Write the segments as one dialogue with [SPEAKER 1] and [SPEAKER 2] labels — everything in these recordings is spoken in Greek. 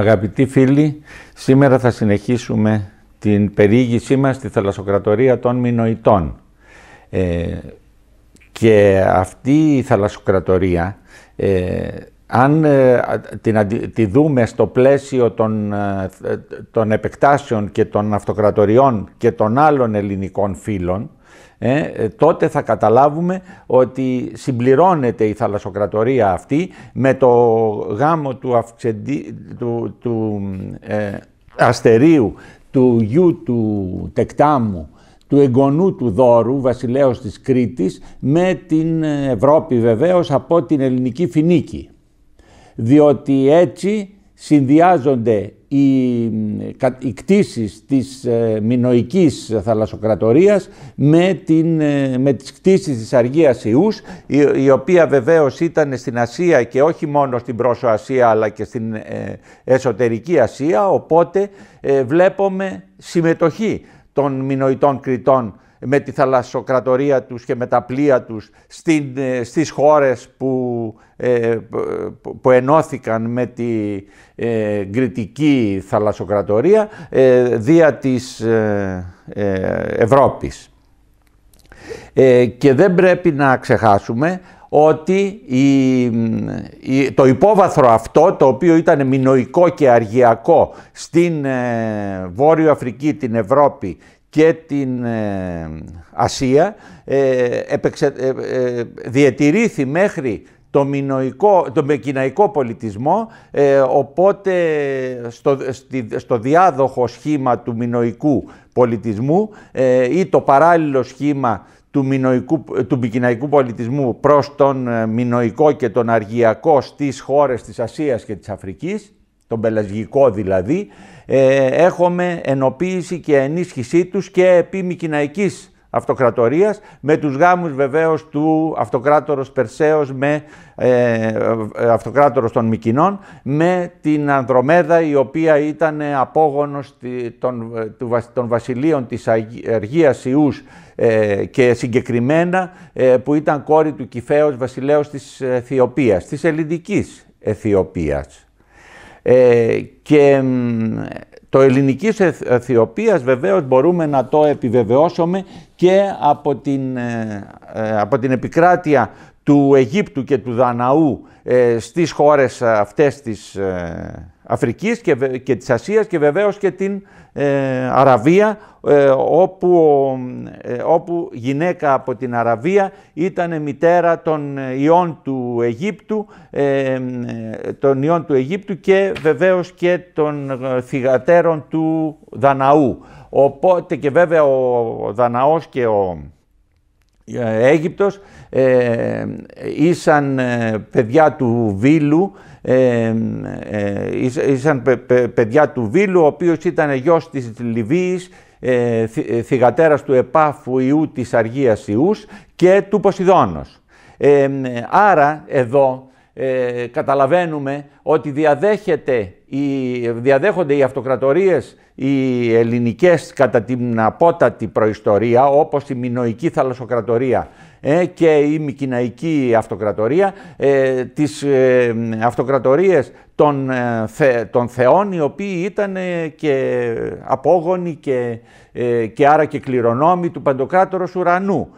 [SPEAKER 1] Αγαπητοί φίλοι, σήμερα θα συνεχίσουμε την περιήγησή μας στη θαλασσοκρατορία των Μινοητών. Ε, και αυτή η θαλασσοκρατορία, ε, αν ε, την, τη δούμε στο πλαίσιο των, ε, των επεκτάσεων και των αυτοκρατοριών και των άλλων ελληνικών φίλων, ε, τότε θα καταλάβουμε ότι συμπληρώνεται η θαλασσοκρατορία αυτή με το γάμο του, του, ε, αστερίου, του γιου του τεκτάμου, του εγγονού του Δόρου, βασιλέως της Κρήτης, με την Ευρώπη βεβαίως από την ελληνική φινίκη. Διότι έτσι συνδυάζονται οι, οι κτίσεις της ε, Μινοικής θαλασσοκρατορίας με, την, ε, με τις κτίσεις της Αργίας Ιούς, η, οποία βεβαίως ήταν στην Ασία και όχι μόνο στην Πρόσω Ασία αλλά και στην ε, εσωτερική Ασία, οπότε βλέπουμε συμμετοχή των μινοιτών Κρητών με τη θαλασσοκρατορία τους και με τα πλοία τους ε, στις χώρες που, ε, ενώθηκαν με τη ε, θαλασσοκρατορία ε, δια της ε, Ευρώπης. Και δεν πρέπει να ξεχάσουμε ότι το υπόβαθρο αυτό, το οποίο ήταν μινοϊκό και αργιακό στην Βόρειο Αφρική, την Ευρώπη και την ε, Ασία ε, επεξε, ε, ε, μέχρι το, μινοϊκό, το μεκιναϊκό πολιτισμό, οπότε στο, διάδοχο σχήμα του μινοϊκού πολιτισμού ή το παράλληλο σχήμα του, μινοϊκού, του πολιτισμού προς τον μινοϊκό και τον αργιακό στις χώρες της Ασίας και της Αφρικής, τον πελασγικό δηλαδή, ε, έχουμε ενοποίηση και ενίσχυσή τους και επί Μικυναϊκής Αυτοκρατορίας, με τους γάμους βεβαίως του Αυτοκράτορος Περσέως με ε, ε Αυτοκράτορος των Μικυνών, με την Ανδρομέδα η οποία ήταν απόγονος των, των βασιλείων της Αργίας Ιούς ε, και συγκεκριμένα που ήταν κόρη του Κυφαίος βασιλέως της Αιθιοπίας, της ελληνικής Αιθιοπίας. Ε, και το ελληνικής Αιθιοπίας βεβαίως μπορούμε να το επιβεβαιώσουμε και από την, ε, ε, από την επικράτεια του Αιγύπτου και του Δαναού στις χώρες αυτές της Αφρικής και, και της Ασίας και βεβαίως και την ε, Αραβία ε, όπου, ε, όπου γυναίκα από την Αραβία ήταν μητέρα των ιών του Αιγύπτου, των ιών του Αιγύπτου και βεβαίως και των θυγατέρων του Δαναού. Οπότε και βέβαια ο Δαναός και ο ε, Αίγυπτος ε, ήσαν ε, παιδιά του Βίλου, ε, ήσαν παιδιά του Βίλου, ο οποίος ήταν γιος της Λιβύης, ε, θυγατέρας του Επάφου Ιού της Αργίας Ιούς και του Ποσειδώνος. άρα εδώ ε, καταλαβαίνουμε ότι διαδέχεται διαδέχονται οι αυτοκρατορίες οι ελληνικές κατά την απότατη προϊστορία όπως η Μινοϊκή Θαλασσοκρατορία ε, και η Μικυναϊκή Αυτοκρατορία, ε, τις ε, αυτοκρατορίες των, ε, των θεών οι οποίοι ήταν ε, και απόγονοι και, και άρα και κληρονόμοι του Παντοκράτορος Ουρανού,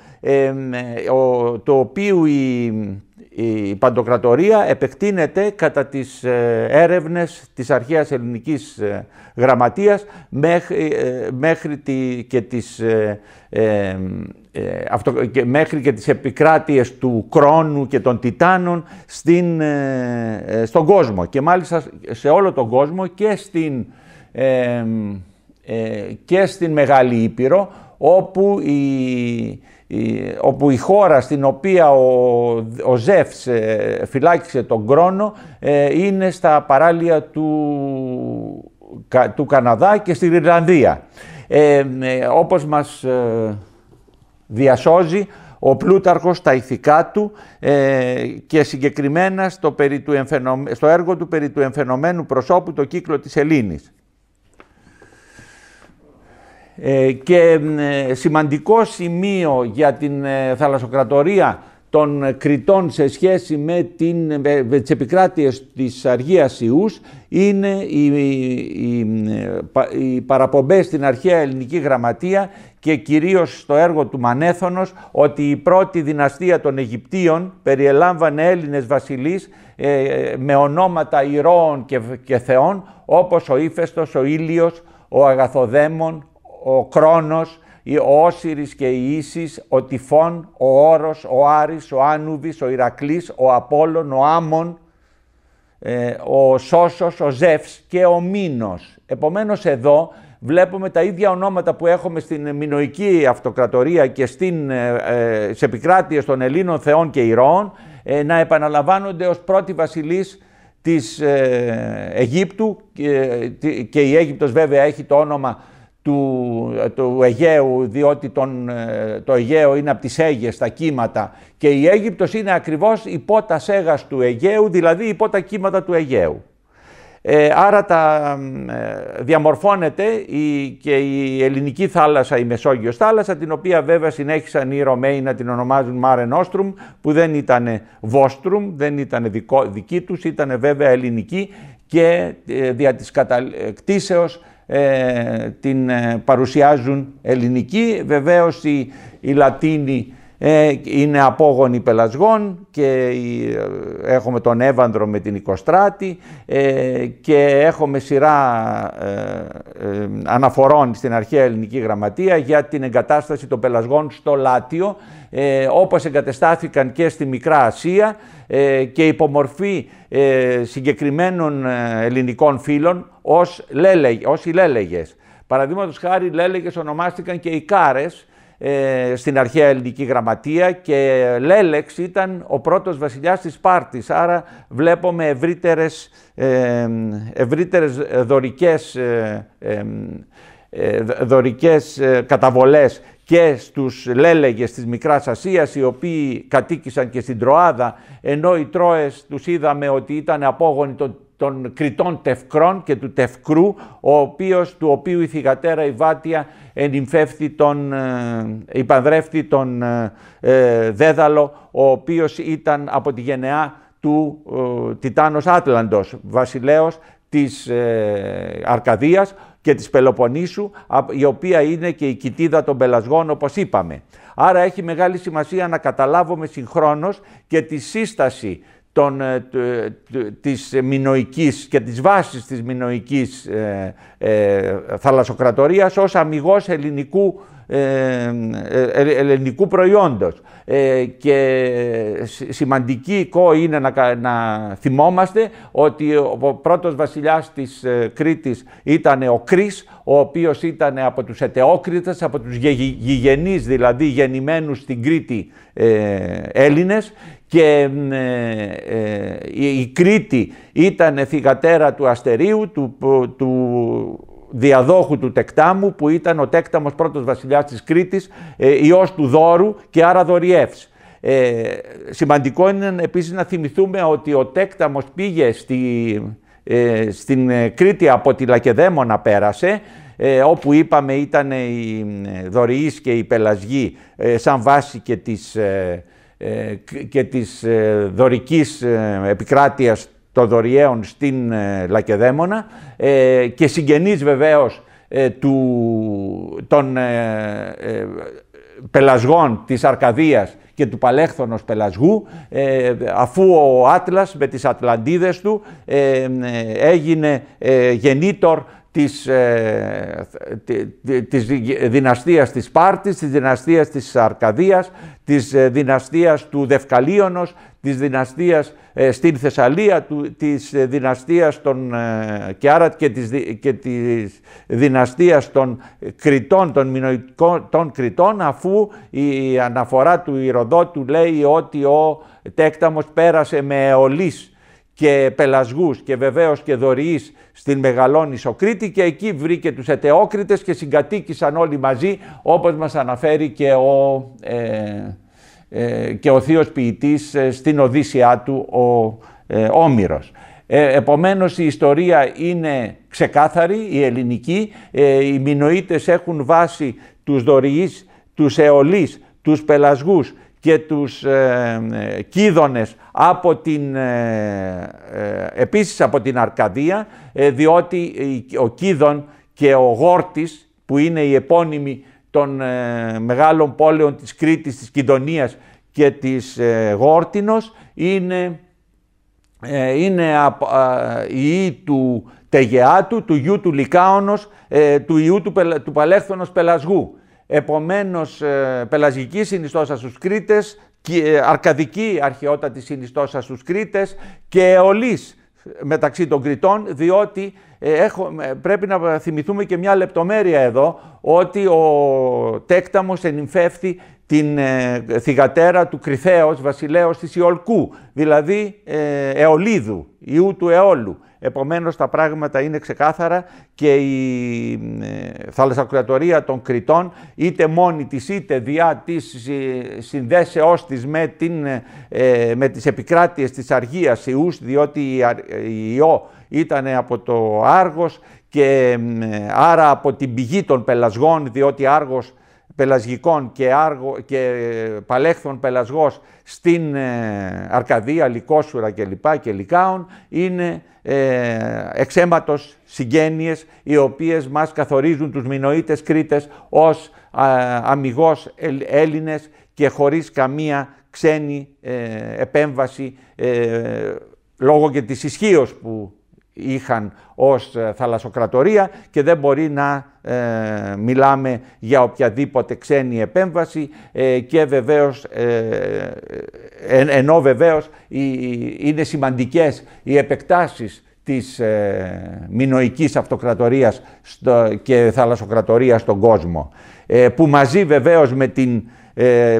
[SPEAKER 1] ο, το οποίο η η παντοκρατορία επεκτείνεται κατά τις ε, έρευνες της αρχαίας ελληνικής ε, γραμματείας ε, μέχρι, τη, και τις μέχρι και τις επικράτειες του Κρόνου και των Τιτάνων στην, στον κόσμο και μάλιστα σε όλο τον κόσμο και στην, και στην Μεγάλη Ήπειρο όπου η, όπου η χώρα στην οποία ο, ο Ζεύς ε, φυλάκισε τον Κρόνο ε, είναι στα παράλια του, του Καναδά και στην Ιρλανδία. Ε, ε όπως μας διασώζει ο Πλούταρχος τα ηθικά του και συγκεκριμένα στο, περί του στο έργο του περί του εμφαινομένου προσώπου το κύκλο της Ελλήνης. Ε, και ε, σημαντικό σημείο για την ε, θαλασσοκρατορία των Κρητών σε σχέση με, την, με τις επικράτειες της Αργίας Ιούς είναι οι, οι, παραπομπές στην αρχαία ελληνική γραμματεία και κυρίως στο έργο του Μανέθωνος ότι η πρώτη δυναστεία των Αιγυπτίων περιελάμβανε Έλληνες βασιλείς με ονόματα ηρώων και, θεών όπως ο Ήφαιστος, ο Ήλιος, ο Αγαθοδέμων, ο Κρόνος, ο Όσυρης και η Ίσης, ο Τυφών, ο Όρος, ο Άρης, ο Άνουβης, ο Ηρακλής, ο Απόλλων, ο Άμον, ε, ο Σώσος, ο Ζεύς και ο Μήνος. Επομένως εδώ βλέπουμε τα ίδια ονόματα που έχουμε στην Μινοϊκή Αυτοκρατορία και στην, σε ε, επικράτειες των Ελλήνων θεών και ηρώων ε, να επαναλαμβάνονται ως πρώτη βασιλής της Αιγύπτου και η Αίγυπτος βέβαια έχει το όνομα του, ε, του Αιγαίου, διότι τον, ε, το Αιγαίο είναι από τις Αίγες τα κύματα και η Αίγυπτος είναι ακριβώς υπό τα σέγας του Αιγαίου, δηλαδή υπό τα κύματα του Αιγαίου. Ε, άρα τα, ε, διαμορφώνεται η, και η ελληνική θάλασσα, η Μεσόγειος θάλασσα, την οποία βέβαια συνέχισαν οι Ρωμαίοι να την ονομάζουν Mare Nostrum, που δεν ήταν Vostrum, δεν ήταν δική τους, ήταν βέβαια ελληνική και δια της κατακτήσεως ε, την ε, παρουσιάζουν ελληνική. Βεβαίως οι, οι Λατίνοι ε, είναι απόγονοι πελασγών και ε, έχουμε τον Εύανδρο με την Οικοστράτη ε, και έχουμε σειρά αναφορών στην αρχαία ελληνική γραμματεία για την εγκατάσταση των πελασγών στο Λάτιο όπως εγκατεστάθηκαν και στη Μικρά Ασία και υπομορφή συγκεκριμένων ελληνικών φύλων ως, λέλε, ως οι λέλεγες. Παραδείγματος χάρη λέλεγες ονομάστηκαν και οι κάρες ε, στην αρχαία ελληνική γραμματεία και Λέλεξ ήταν ο πρώτος βασιλιάς της Σπάρτης. Άρα βλέπουμε ευρύτερες, ε, ευρύτερες δωρικές, ε, καταβολές και στους Λέλεγες της Μικράς Ασίας, οι οποίοι κατοίκησαν και στην Τροάδα, ενώ οι Τρόες τους είδαμε ότι ήταν απόγονοι των των κριτών Τευκρών και του Τευκρού, ο οποίος, του οποίου η θυγατέρα η Βάτια ενυμφεύθη τον, ε, υπανδρεύτη τον ε, Δέδαλο, ο οποίος ήταν από τη γενεά του ε, Τιτάνος Άτλαντος, βασιλέως της ε, Αρκαδίας και της Πελοποννήσου, η οποία είναι και η κοιτίδα των πελασγών, όπως είπαμε. Άρα έχει μεγάλη σημασία να καταλάβουμε συγχρόνως και τη σύσταση των, ε, ε, της μινοικής και της βάσης της μινοικής ε, θαλασσοκρατορίας ως αμυγός ελληνικού, ε, ελληνικού προϊόντος. και σημαντικό είναι να, να θυμόμαστε ότι ο πρώτος βασιλιάς της Κρήτης ήταν ο Κρής, ο οποίος ήταν από τους ετεόκριτες, από τους γηγενείς δηλαδή γεννημένους στην Κρήτη Έλληνες και ε, ε, η Κρήτη ήταν θυγατέρα του Αστερίου, του, διαδόχου του Τεκτάμου που ήταν ο Τέκταμος πρώτος βασιλιάς της Κρήτης, ε, ιός του Δόρου και άρα Δωριεύς. Ε, σημαντικό είναι επίσης να θυμηθούμε ότι ο Τέκταμος πήγε στη, ε, στην Κρήτη από τη Λακεδέμονα πέρασε, όπου είπαμε ήταν οι Δωριείς και οι Πελασγοί σαν βάση και της ε, και της ε, δωρικής ε, επικράτειας των δωριαίων στην Λακεδαίμονα και συγγενής βεβαίως του, των πελασγών της Αρκαδίας και του Παλέχθωνος Πελασγού, αφού ο Άτλας με τις Ατλαντίδες του έγινε γεννήτορ της, ε, της δυναστείας της Πάρτης, της δυναστείας της Αρκαδίας, της ε, δυναστείας του Δευκαλίωνος, της δυναστείας ε, στην Θεσσαλία, της δυναστείας των ε, και και της, και της δυναστείας των Κριτών, των Μινοϊκών των Κριτών, αφού η αναφορά του Ηροδότου λέει ότι ο Τέκταμος πέρασε με αιωλής και Πελασγούς και βεβαίως και Δωρηής στην Μεγαλόνισο Κρήτη και εκεί βρήκε τους Ετεόκριτες και συγκατοίκησαν όλοι μαζί όπως μας αναφέρει και ο, ε, ε, και ο θείος ποιητής ε, στην Οδύσσια του ο ε, Όμηρος. Ε, επομένως η ιστορία είναι ξεκάθαρη, η ελληνική, ε, οι Μινοίτες έχουν βάσει τους Δωρηής, τους Αιωλείς, τους Πελασγούς και τους ε, ε, κίδωνες από την, ε, ε, επίσης από την Αρκαδία, διότι ο Κίδων και ο Γόρτης, που είναι οι επώνυμοι των μεγάλων πόλεων της Κρήτης, της Κιδωνίας και της Γόρτινος, είναι, είναι η ή του Τεγεάτου, του γιού του Λικάωνος, του ιού του, του Παλέχθωνος Πελασγού. Επομένως, ε, πελαγική συνιστόσα στους Κρήτες, ε, αρκαδική αρχαιότατη συνιστόσα στους Κρήτες και αιωλής μεταξύ των Κρητών, διότι ε, έχω, πρέπει να θυμηθούμε και μια λεπτομέρεια εδώ, ότι ο Τέκταμος ενυμφεύθη την ε, του Κριθέως, βασιλέως της Ιολκού, δηλαδή ε, Αιωλίδου, ιού του Αιώλου. Επομένως τα πράγματα είναι ξεκάθαρα και η ε, θαλασσακρατορία των Κρητών είτε μόνη της είτε διά της ε, συνδέσεώς της με, την, ε, με τις επικράτειες της Αργίας Ιούς διότι η Ιώ ήταν από το Άργος και άρα από την πηγή των Πελασγών διότι Άργος πελασγικών και, άργο, και ε, παλέχθων πελασγός στην ε, Αρκαδία, Λικόσουρα και λοιπά και Λικάων είναι ε, εξέματος συγγένειες οι οποίες μας καθορίζουν τους Μινοίτες Κρήτες ως α, αμυγός Έλληνες και χωρίς καμία ξένη ε, επέμβαση λόγω και της ισχύως που είχαν ως ε, θαλασσοκρατορία και δεν μπορεί να ε, μιλάμε για οποιαδήποτε ξένη επέμβαση ε, και βεβαίως, ενώ βεβαίως είναι σημαντικές οι επεκτάσεις της ε, μινοικής αυτοκρατορίας στο, και θαλασσοκρατορίας στον κόσμο που μαζί βεβαίως με την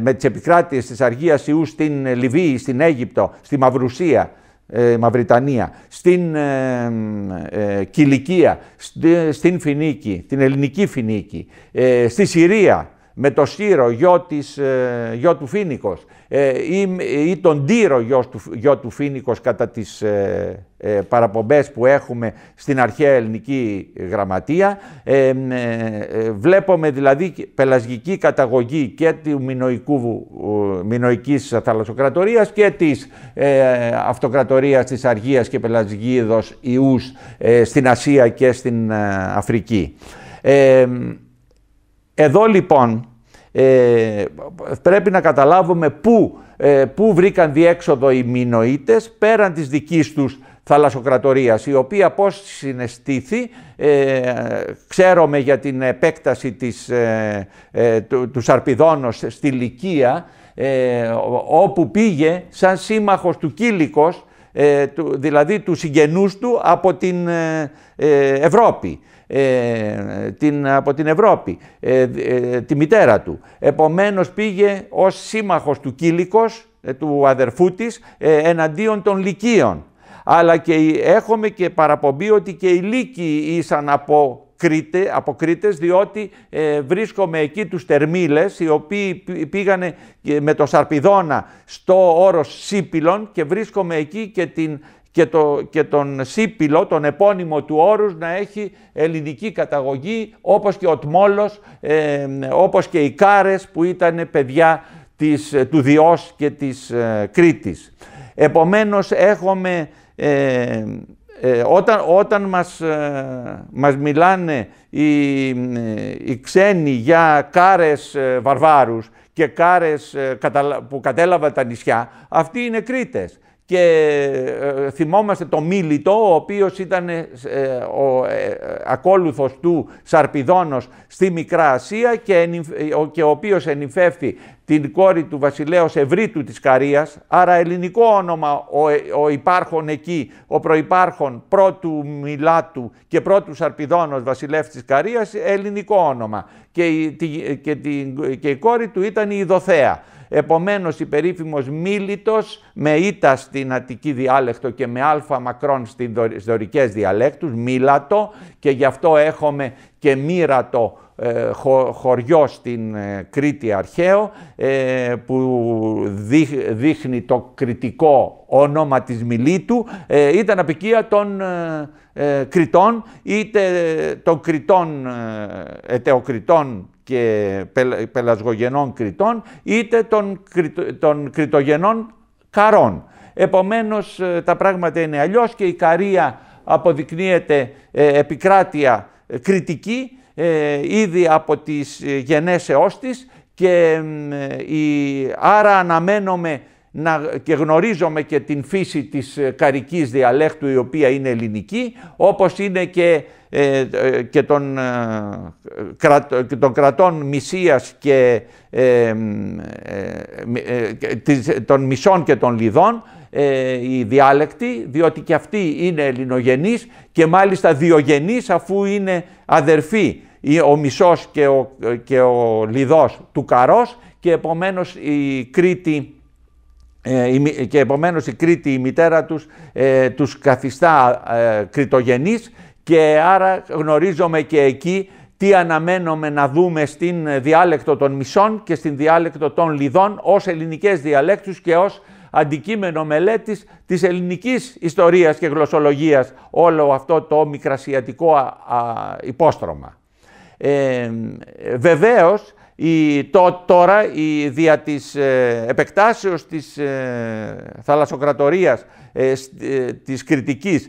[SPEAKER 1] με τις επικράτειες της Αργίας Ιού στην Λιβύη, στην Αίγυπτο, στη Μαυρουσία, ε, Μαυριτανία, στην ε, ε Κιλικία, στην Φινίκη, την ελληνική Φινίκη, ε, στη Συρία, με το Σύρο, γιο, ε, του Φίνικος, ε, ή, ή τον Τύρο, γιος του, γιο Φίνικος, κατά τις ε, ε, παραπομπές που έχουμε στην αρχαία ελληνική γραμματεία. Ε, βλέπουμε δηλαδή πελασγική καταγωγή και του μινοϊκού, μινοϊκής θαλασσοκρατορίας και της αυτοκρατορίας της Αργίας και Πελασγίδος Ιούς στην Ασία και στην Αφρική. Εδώ λοιπόν ε, πρέπει να καταλάβουμε πού, ε, πού βρήκαν διέξοδο οι Μινοίτες πέραν της δικής τους θαλασσοκρατορίας, η οποία πώς συναισθήθη, ε, ξέρουμε για την επέκταση της, ε, του, του Σαρπιδόνος στη Λικία, όπου πήγε σαν σύμμαχος του ε, του, δηλαδή του συγγενούς του από την Ευρώπη. Ε, την, από την Ευρώπη, ε, ε, τη μητέρα του. Επομένως πήγε ως σύμμαχος του Κίλικος, του αδερφού της, εναντίον των Λυκείων. Αλλά και έχουμε και παραπομπή ότι και οι Λύκοι ήσαν από από Κρήτες, διότι ε, βρίσκομαι εκεί τους Τερμίλες, οι οποίοι πήγανε με το Σαρπιδόνα στο όρος Σίπιλον και βρίσκομαι εκεί και την και, το, και τον Σύπηλο, τον επώνυμο του όρους, να έχει ελληνική καταγωγή, όπως και ο Τμόλος, όπως και οι Κάρες που ήταν παιδιά της, του Διός και της ε, Κρήτης. Επομένως έχουμε, ε, ε, όταν, όταν μας, ε, μας μιλάνε οι, οι ξένοι για Κάρες βαρβάρους και Κάρες που κατέλαβαν τα νησιά, αυτοί είναι Κρήτες και ε, ε, θυμόμαστε το Μίλητο, ο οποίος ήταν ε, ο ε, ακόλουθος του Σαρπιδόνος στη Μικρά Ασία και, ο, και οποίος ενυφεύθη την κόρη του βασιλέως Ευρύτου της Καρίας, άρα ελληνικό όνομα ο, ο υπάρχον εκεί, ο προϋπάρχον πρώτου Μιλάτου και πρώτου Σαρπιδόνος βασιλεύς της Καρίας, ελληνικό όνομα και, και η κόρη του ήταν η Ιδοθέα. Επομένως η περίφημος Μίλητος με ήττα στην Αττική διάλεκτο και με α μακρόν στις δωρικές διαλέκτους, Μίλατο και γι' αυτό έχουμε και μοίρατο ε, χωριό στην ε, Κρήτη αρχαίο ε, που δείχνει το κριτικό όνομα της Μιλήτου ήταν απικία των Κρητών είτε των Κρητών ετεοκριτών και πελασγογενών Κρητών είτε των, των Κρητογενών Καρών. Επομένως τα πράγματα είναι αλλιώς και η Καρία αποδεικνύεται επικράτεια ε, κριτική ε, ήδη από τις ε, γενέσεώς της και άρα αναμένομαι να, και γνωρίζομαι και την φύση της καρικής διαλέκτου η οποία είναι ελληνική, όπως είναι και, και, των, κρατών Μυσίας και των Μισών και των Λιδών, ε, οι διάλεκτοι, διότι και αυτοί είναι ελληνογενείς και μάλιστα διογενείς αφού είναι αδερφοί ο Μισός και ο, και Λιδός του Καρός και επομένως η Κρήτη ε, και επομένως η Κρήτη η μητέρα τους ε, τους καθιστά ε, και άρα γνωρίζομαι και εκεί τι αναμένουμε να δούμε στην διάλεκτο των Μισών και στην διάλεκτο των Λιδών ως ελληνικές διαλέκτους και ως αντικείμενο μελέτης της ελληνικής ιστορίας και γλωσσολογίας όλο αυτό το μικρασιατικό υπόστρωμα. Ε, ε βεβαίως η, το, τώρα η, δια της ε, επεκτάσεως της ε, θαλασσοκρατορίας ε, ε, της Κριτικής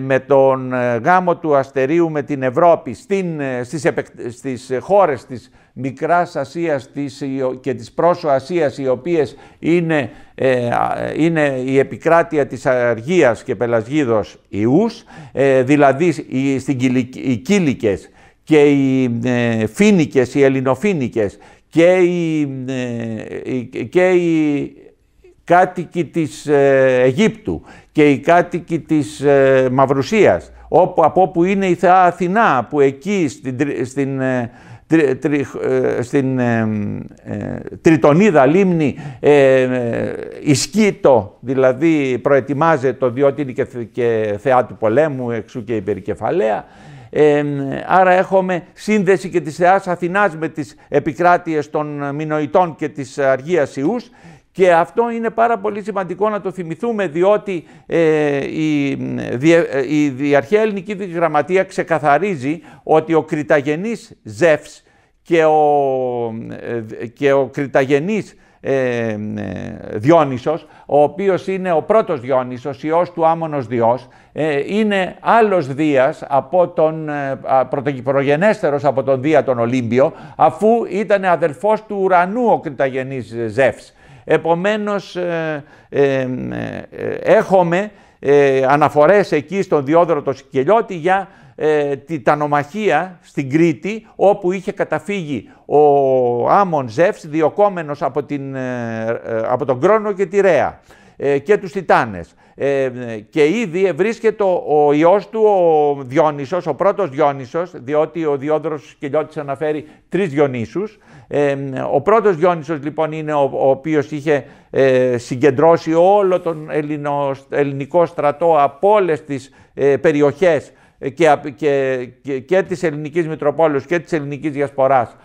[SPEAKER 1] με τον γάμο του αστερίου με την Ευρώπη στην, στις, χώρες της Μικράς Ασίας και της Πρόσω Ασίας οι οποίες είναι, είναι η επικράτεια της Αργίας και Πελασγίδος Ιούς δηλαδή οι, στην, οι και οι ε, Φίνικες, οι Ελληνοφίνικες και οι, ε, και οι κάτοικοι της ε, Αιγύπτου και οι κάτοικοι της Μαυρουσίας, όπου, από όπου είναι η Θεά Αθηνά, που εκεί στην, στην, Τριτονίδα λίμνη ε, το δηλαδή προετοιμάζεται, διότι είναι και, θεά του πολέμου, εξού και η άρα έχουμε σύνδεση και της Θεάς Αθηνάς με τις επικράτειες των Μινοητών και της Αργίας Ιούς και αυτό είναι πάρα πολύ σημαντικό να το θυμηθούμε διότι ε, η, ε, η Ελληνική Γραμματεία ξεκαθαρίζει ότι ο Κρηταγενής Ζεύς και ο, ε, και ο ε, ε, Διόνυσος, ο οποίος είναι ο πρώτος Διόνυσος, ιός του Άμονος Διός, ε, είναι άλλος Δίας, από τον, ε, πρωτογενέστερος από τον Δία τον Ολύμπιο, αφού ήταν αδερφός του ουρανού ο Κρυταγενής Ζεύς. Επομένως, έχουμε ε, αναφορές εκεί στον Διόδωρο το Σικελιώτη για ε, τη τανομαχία στην Κρήτη όπου είχε καταφύγει ο Άμον Ζεύς διοκόμενος από, την, ε, ε, από τον Κρόνο και τη Ρέα και τους Τιτάνες ε, και ήδη βρίσκεται ο ιός του ο Διόνυσος, ο πρώτος Διόνυσος, διότι ο Διόδρος Κελιώτης αναφέρει τρεις Διονύσους. Ε, ο πρώτος Διόνυσος λοιπόν είναι ο, ο οποίος είχε ε, συγκεντρώσει όλο τον ελληνο, ελληνικό στρατό από όλες τις ε, περιοχές ε, και, και, και, και της ελληνικής Μητροπόλεως και της ελληνικής Διασποράς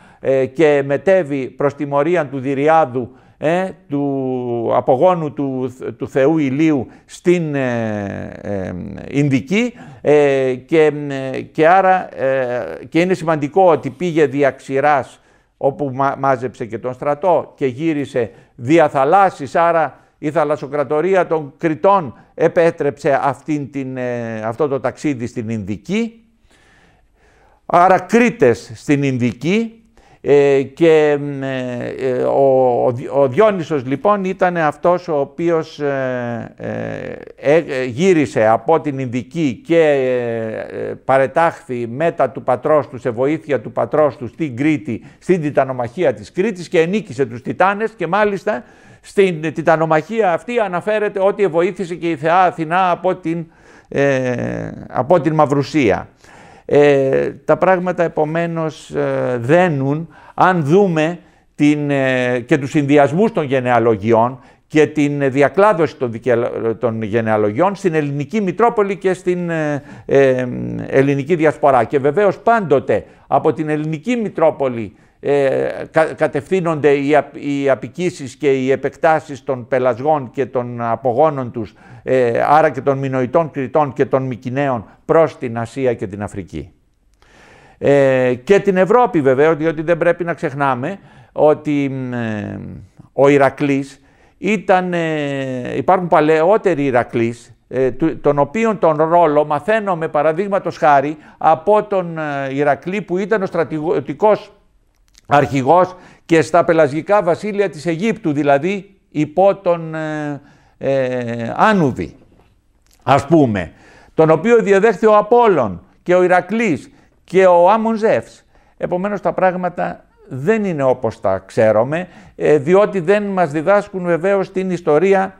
[SPEAKER 1] και μετέβει προς τη μορία του Διριάδου ε, του απογόνου του, Θεού Ηλίου στην ε, ε, Ινδική και, και άρα και είναι σημαντικό ότι πήγε δια όπου μάζεψε και τον στρατό και γύρισε δια θαλάσσης, άρα η θαλασσοκρατορία των Κρητών επέτρεψε αυτήν την, αυτό το ταξίδι στην Ινδική. Άρα Κρήτες στην Ινδική, ε, και ε, ε, ο, ο Διόνυσος λοιπόν ήταν αυτός ο οποίος γύρισε από την Ινδική και παρετάχθη μετά του πατρός του, σε βοήθεια του πατρός του στην Κρήτη, στην τιτανομαχία της Κρήτης και ενίκησε τους Τιτάνες και μάλιστα στην τιτανομαχία αυτή αναφέρεται ότι βοήθησε και η θεά Αθηνά από την, από την Μαυρουσία. Ε, τα πράγματα επομένως ε, δένουν αν δούμε ε, και τους συνδυασμούς των γενεαλογιών και την διακλάδωση των, των γενεαλογιών στην ελληνική Μητρόπολη και στην ελληνική Διασπορά. Και βεβαίως πάντοτε από την ελληνική Μητρόπολη ε, κατευθύνονται οι, απικίσεις και οι επεκτάσεις των πελασγών και των απογόνων τους, ε, άρα και των μινοητών κριτών και των μικινέων προς την Ασία και την Αφρική. Ε, και την Ευρώπη βέβαια, διότι δεν πρέπει να ξεχνάμε ότι ε, ο Ηρακλής ήταν, ε, υπάρχουν παλαιότεροι Ηρακλής, τον οποίον τον ρόλο μαθαίνομαι παραδείγματος χάρη από τον Ηρακλή που ήταν ο στρατηγικός αρχηγός και στα πελασγικά βασίλεια της Αιγύπτου, δηλαδή υπό τον ε, ε Άνουβη, ας πούμε, τον οποίο διαδέχθη ο Απόλλων και ο Ηρακλής και ο Άμον Ζεύς. Επομένως τα πράγματα δεν είναι όπως τα ξέρουμε, ε, διότι δεν μας διδάσκουν βεβαίως την ιστορία,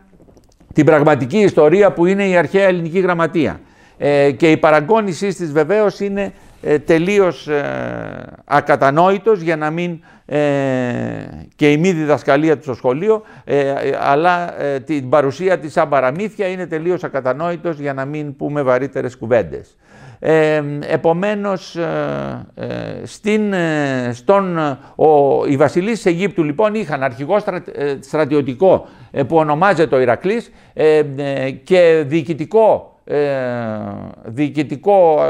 [SPEAKER 1] την πραγματική ιστορία που είναι η αρχαία ελληνική γραμματεία. Ε, και η παραγκόνησή της βεβαίως είναι ε, τελείως ε, ακατανόητος για να μην ε, και η μη διδασκαλία του στο σχολείο αλλά την παρουσία της σαν παραμύθια είναι τελείως ακατανόητος για να μην πούμε βαρύτερες κουβέντες. επομένως στην, στον, ο, οι βασιλείς της Αιγύπτου λοιπόν είχαν αρχηγό στρατιωτικό που ονομάζεται ο Ηρακλής και διοικητικό ε, διοικητικό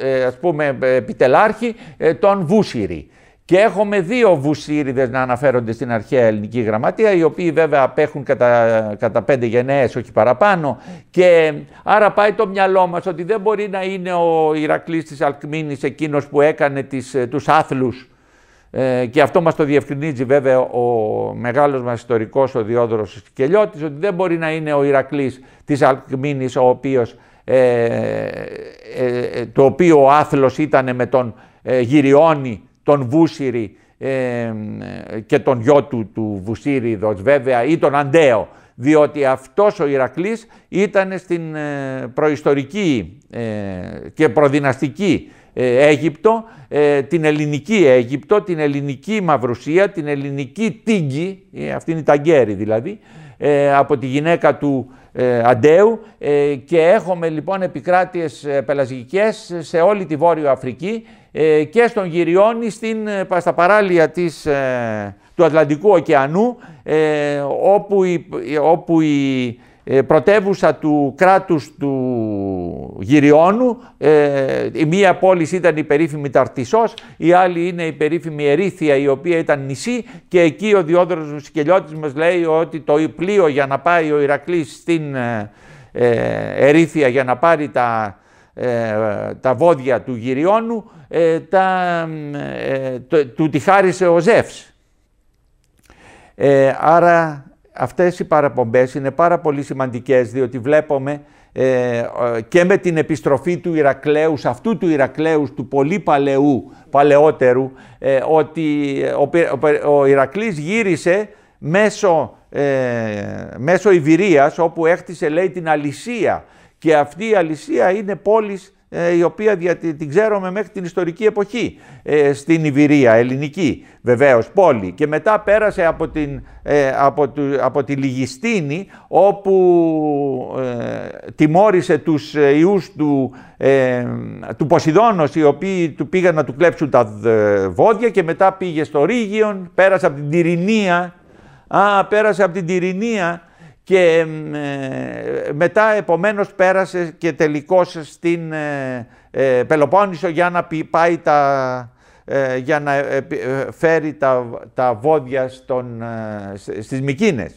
[SPEAKER 1] ε, ας πούμε, επιτελάρχη ε, τον Βούσιρη. Και έχουμε δύο βουσίριδες να αναφέρονται στην αρχαία ελληνική γραμματεία, οι οποίοι βέβαια απέχουν κατά, κατά πέντε γενναίες, όχι παραπάνω. Και άρα πάει το μυαλό μας ότι δεν μπορεί να είναι ο Ηρακλής της Αλκμίνης εκείνος που έκανε τις, τους άθλους ε, και αυτό μας το διευκρινίζει βέβαια ο μεγάλος μας ιστορικός ο Διόδωρος Κελιώτης, ότι δεν μπορεί να είναι ο Ηρακλής της Αλκμίνης, ο οποίος, ε, ε, ε, το οποίο ο άθλος ήταν με τον Γυριώνη, τον Βούσιρη και τον γιο του, του Βουσίριδος βέβαια, ή τον Αντέο, διότι αυτός ο Ηρακλής ήταν στην προϊστορική και προδυναστική ε, Αίγυπτο, ε, την ελληνική Αίγυπτο, την ελληνική Μαυρουσία, την ελληνική Τίγκη, ε, αυτήν είναι η Ταγκέρη δηλαδή, από τη γυναίκα του Αντέου και έχουμε λοιπόν επικράτειες πελασγικές σε όλη τη Βόρειο Αφρική και στον Γυριώνη, στην, στα παράλια της, του Ατλαντικού ωκεανού, όπου όπου η ε, πρωτεύουσα του κράτους του Γυριώνου. Ε, η μία πόλη ήταν η περίφημη Ταρτισσός, η άλλη είναι η περίφημη Ερήθεια η οποία ήταν νησί και εκεί ο Διόδωρος Μουσικελιώτης μας λέει ότι το πλοίο για να πάει ο Ηρακλής στην ε, Ερήθεια για να πάρει τα, τα βόδια του Γυριώνου τα, του τη χάρισε ο Ζεύς. άρα αυτές οι παραπομπές είναι πάρα πολύ σημαντικές διότι βλέπουμε ε, ε, και με την επιστροφή του Ηρακλέους, αυτού του Ηρακλέους, του πολύ παλαιού, παλαιότερου, ε, ότι ο, ο Ηρακλής γύρισε μέσω, ε, μέσω Ιβηρίας, όπου έκτισε λέει την Αλυσία. Και αυτή η Αλυσία είναι πόλης ε, η οποία δια, την ξέρουμε μέχρι την ιστορική εποχή ε, στην Ιβηρία, ελληνική βεβαίως πόλη και μετά πέρασε από, την, ε, από, του, από τη Λιγιστίνη όπου ε, τιμώρησε τους ιούς του, ε, του Ποσειδώνος οι οποίοι του πήγαν να του κλέψουν τα βόδια και μετά πήγε στο Ρήγιον, πέρασε από την Τυρινία, α, πέρασε από την Τυρινία και ε, μετά επομένως πέρασε και τελικώς στην ε, ε, Πελοπόννησο για να πάει τα, για να φέρει τα, τα βόδια στον, στις Μικίνες.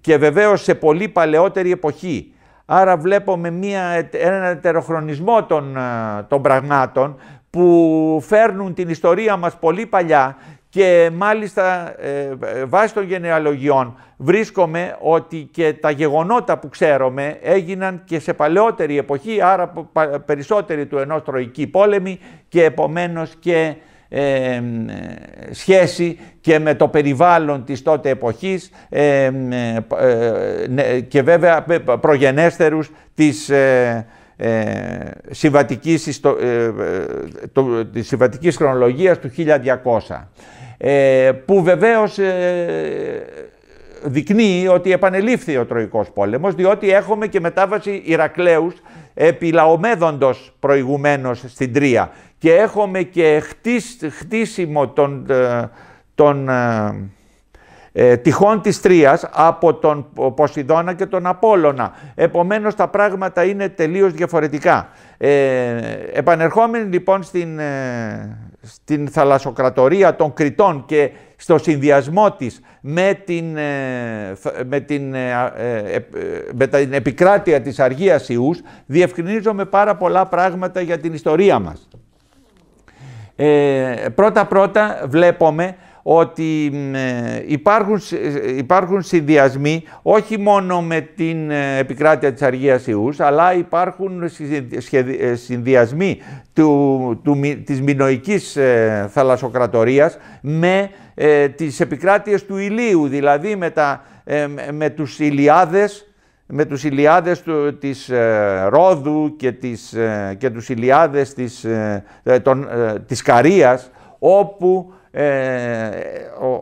[SPEAKER 1] και βεβαίως σε πολύ παλαιότερη εποχή. Άρα βλέπουμε μια, έναν ετεροχρονισμό των, των πραγμάτων που φέρνουν την ιστορία μας πολύ παλιά και μάλιστα ε, βάσει των γενεαλογιών βρίσκομαι ότι και τα γεγονότα που ξέρουμε έγιναν και σε παλαιότερη εποχή, άρα περισσότεροι του ενός τροϊκή πόλεμη και επομένως και ε, σχέση και με το περιβάλλον της τότε εποχής ε, ε, και βέβαια προγενέστερους της συμβατικής, της συμβατικής χρονολογίας του 1200. Ε, που βεβαίως ε, δεικνύει ότι επανελήφθη ο Τροϊκός Πόλεμος, διότι έχουμε και μετάβαση Ιρακλέους επί Λαομέδοντος προηγουμένως στην Τρία και έχουμε και χτίσιμο των, ε, των ε, τυχών της Τρίας από τον Ποσειδώνα και τον Απόλλωνα. Επομένως τα πράγματα είναι τελείως διαφορετικά. Ε, επανερχόμενοι λοιπόν στην, στην θαλασσοκρατορία των Κρητών και στο συνδυασμό της με την, ε, με την, ε, ε, με την επικράτεια της Αργίας Ιούς, διευκρινίζομαι πάρα πολλά πράγματα για την ιστορία μας. Ε, πρώτα πρώτα βλέπουμε ότι ε, υπάρχουν, ε, υπάρχουν συνδυασμοί όχι μόνο με την ε, επικράτεια της Αργίας Ιούς, αλλά υπάρχουν συνδυασμοί του, του, της μινοικής θαλασσοκρατορίας με ε, τις επικράτειες του Ηλίου, δηλαδή με, τα, με τους Ηλιάδες, με τους Ηλιάδες της Ρόδου και, της, και τους Ηλιάδες της, της Καρίας, όπου ε,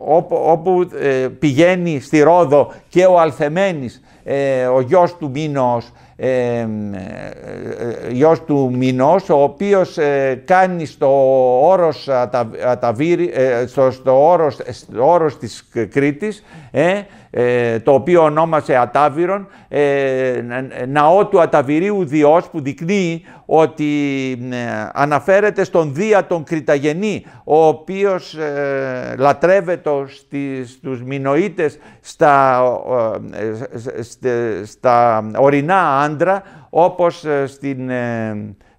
[SPEAKER 1] όπου, όπου ε, πηγαίνει στη Ρόδο και ο Αλθεμένης, ε, ο γιος του Μίνος, ε, ε, γιος του Μινός, ο οποίος ε, κάνει στο όρος, Αταβύρι, στο, στο, όρος, στο όρος της Κρήτης ε, το οποίο ονόμασε Ατάβυρον, ε, ναό του Αταβυρίου Διός που δεικνύει ότι ε, αναφέρεται στον Δία τον Κριταγενή, ο οποίος λατρεύεται στους Μινοίτες στα, στα ορεινά άντρα όπως στην,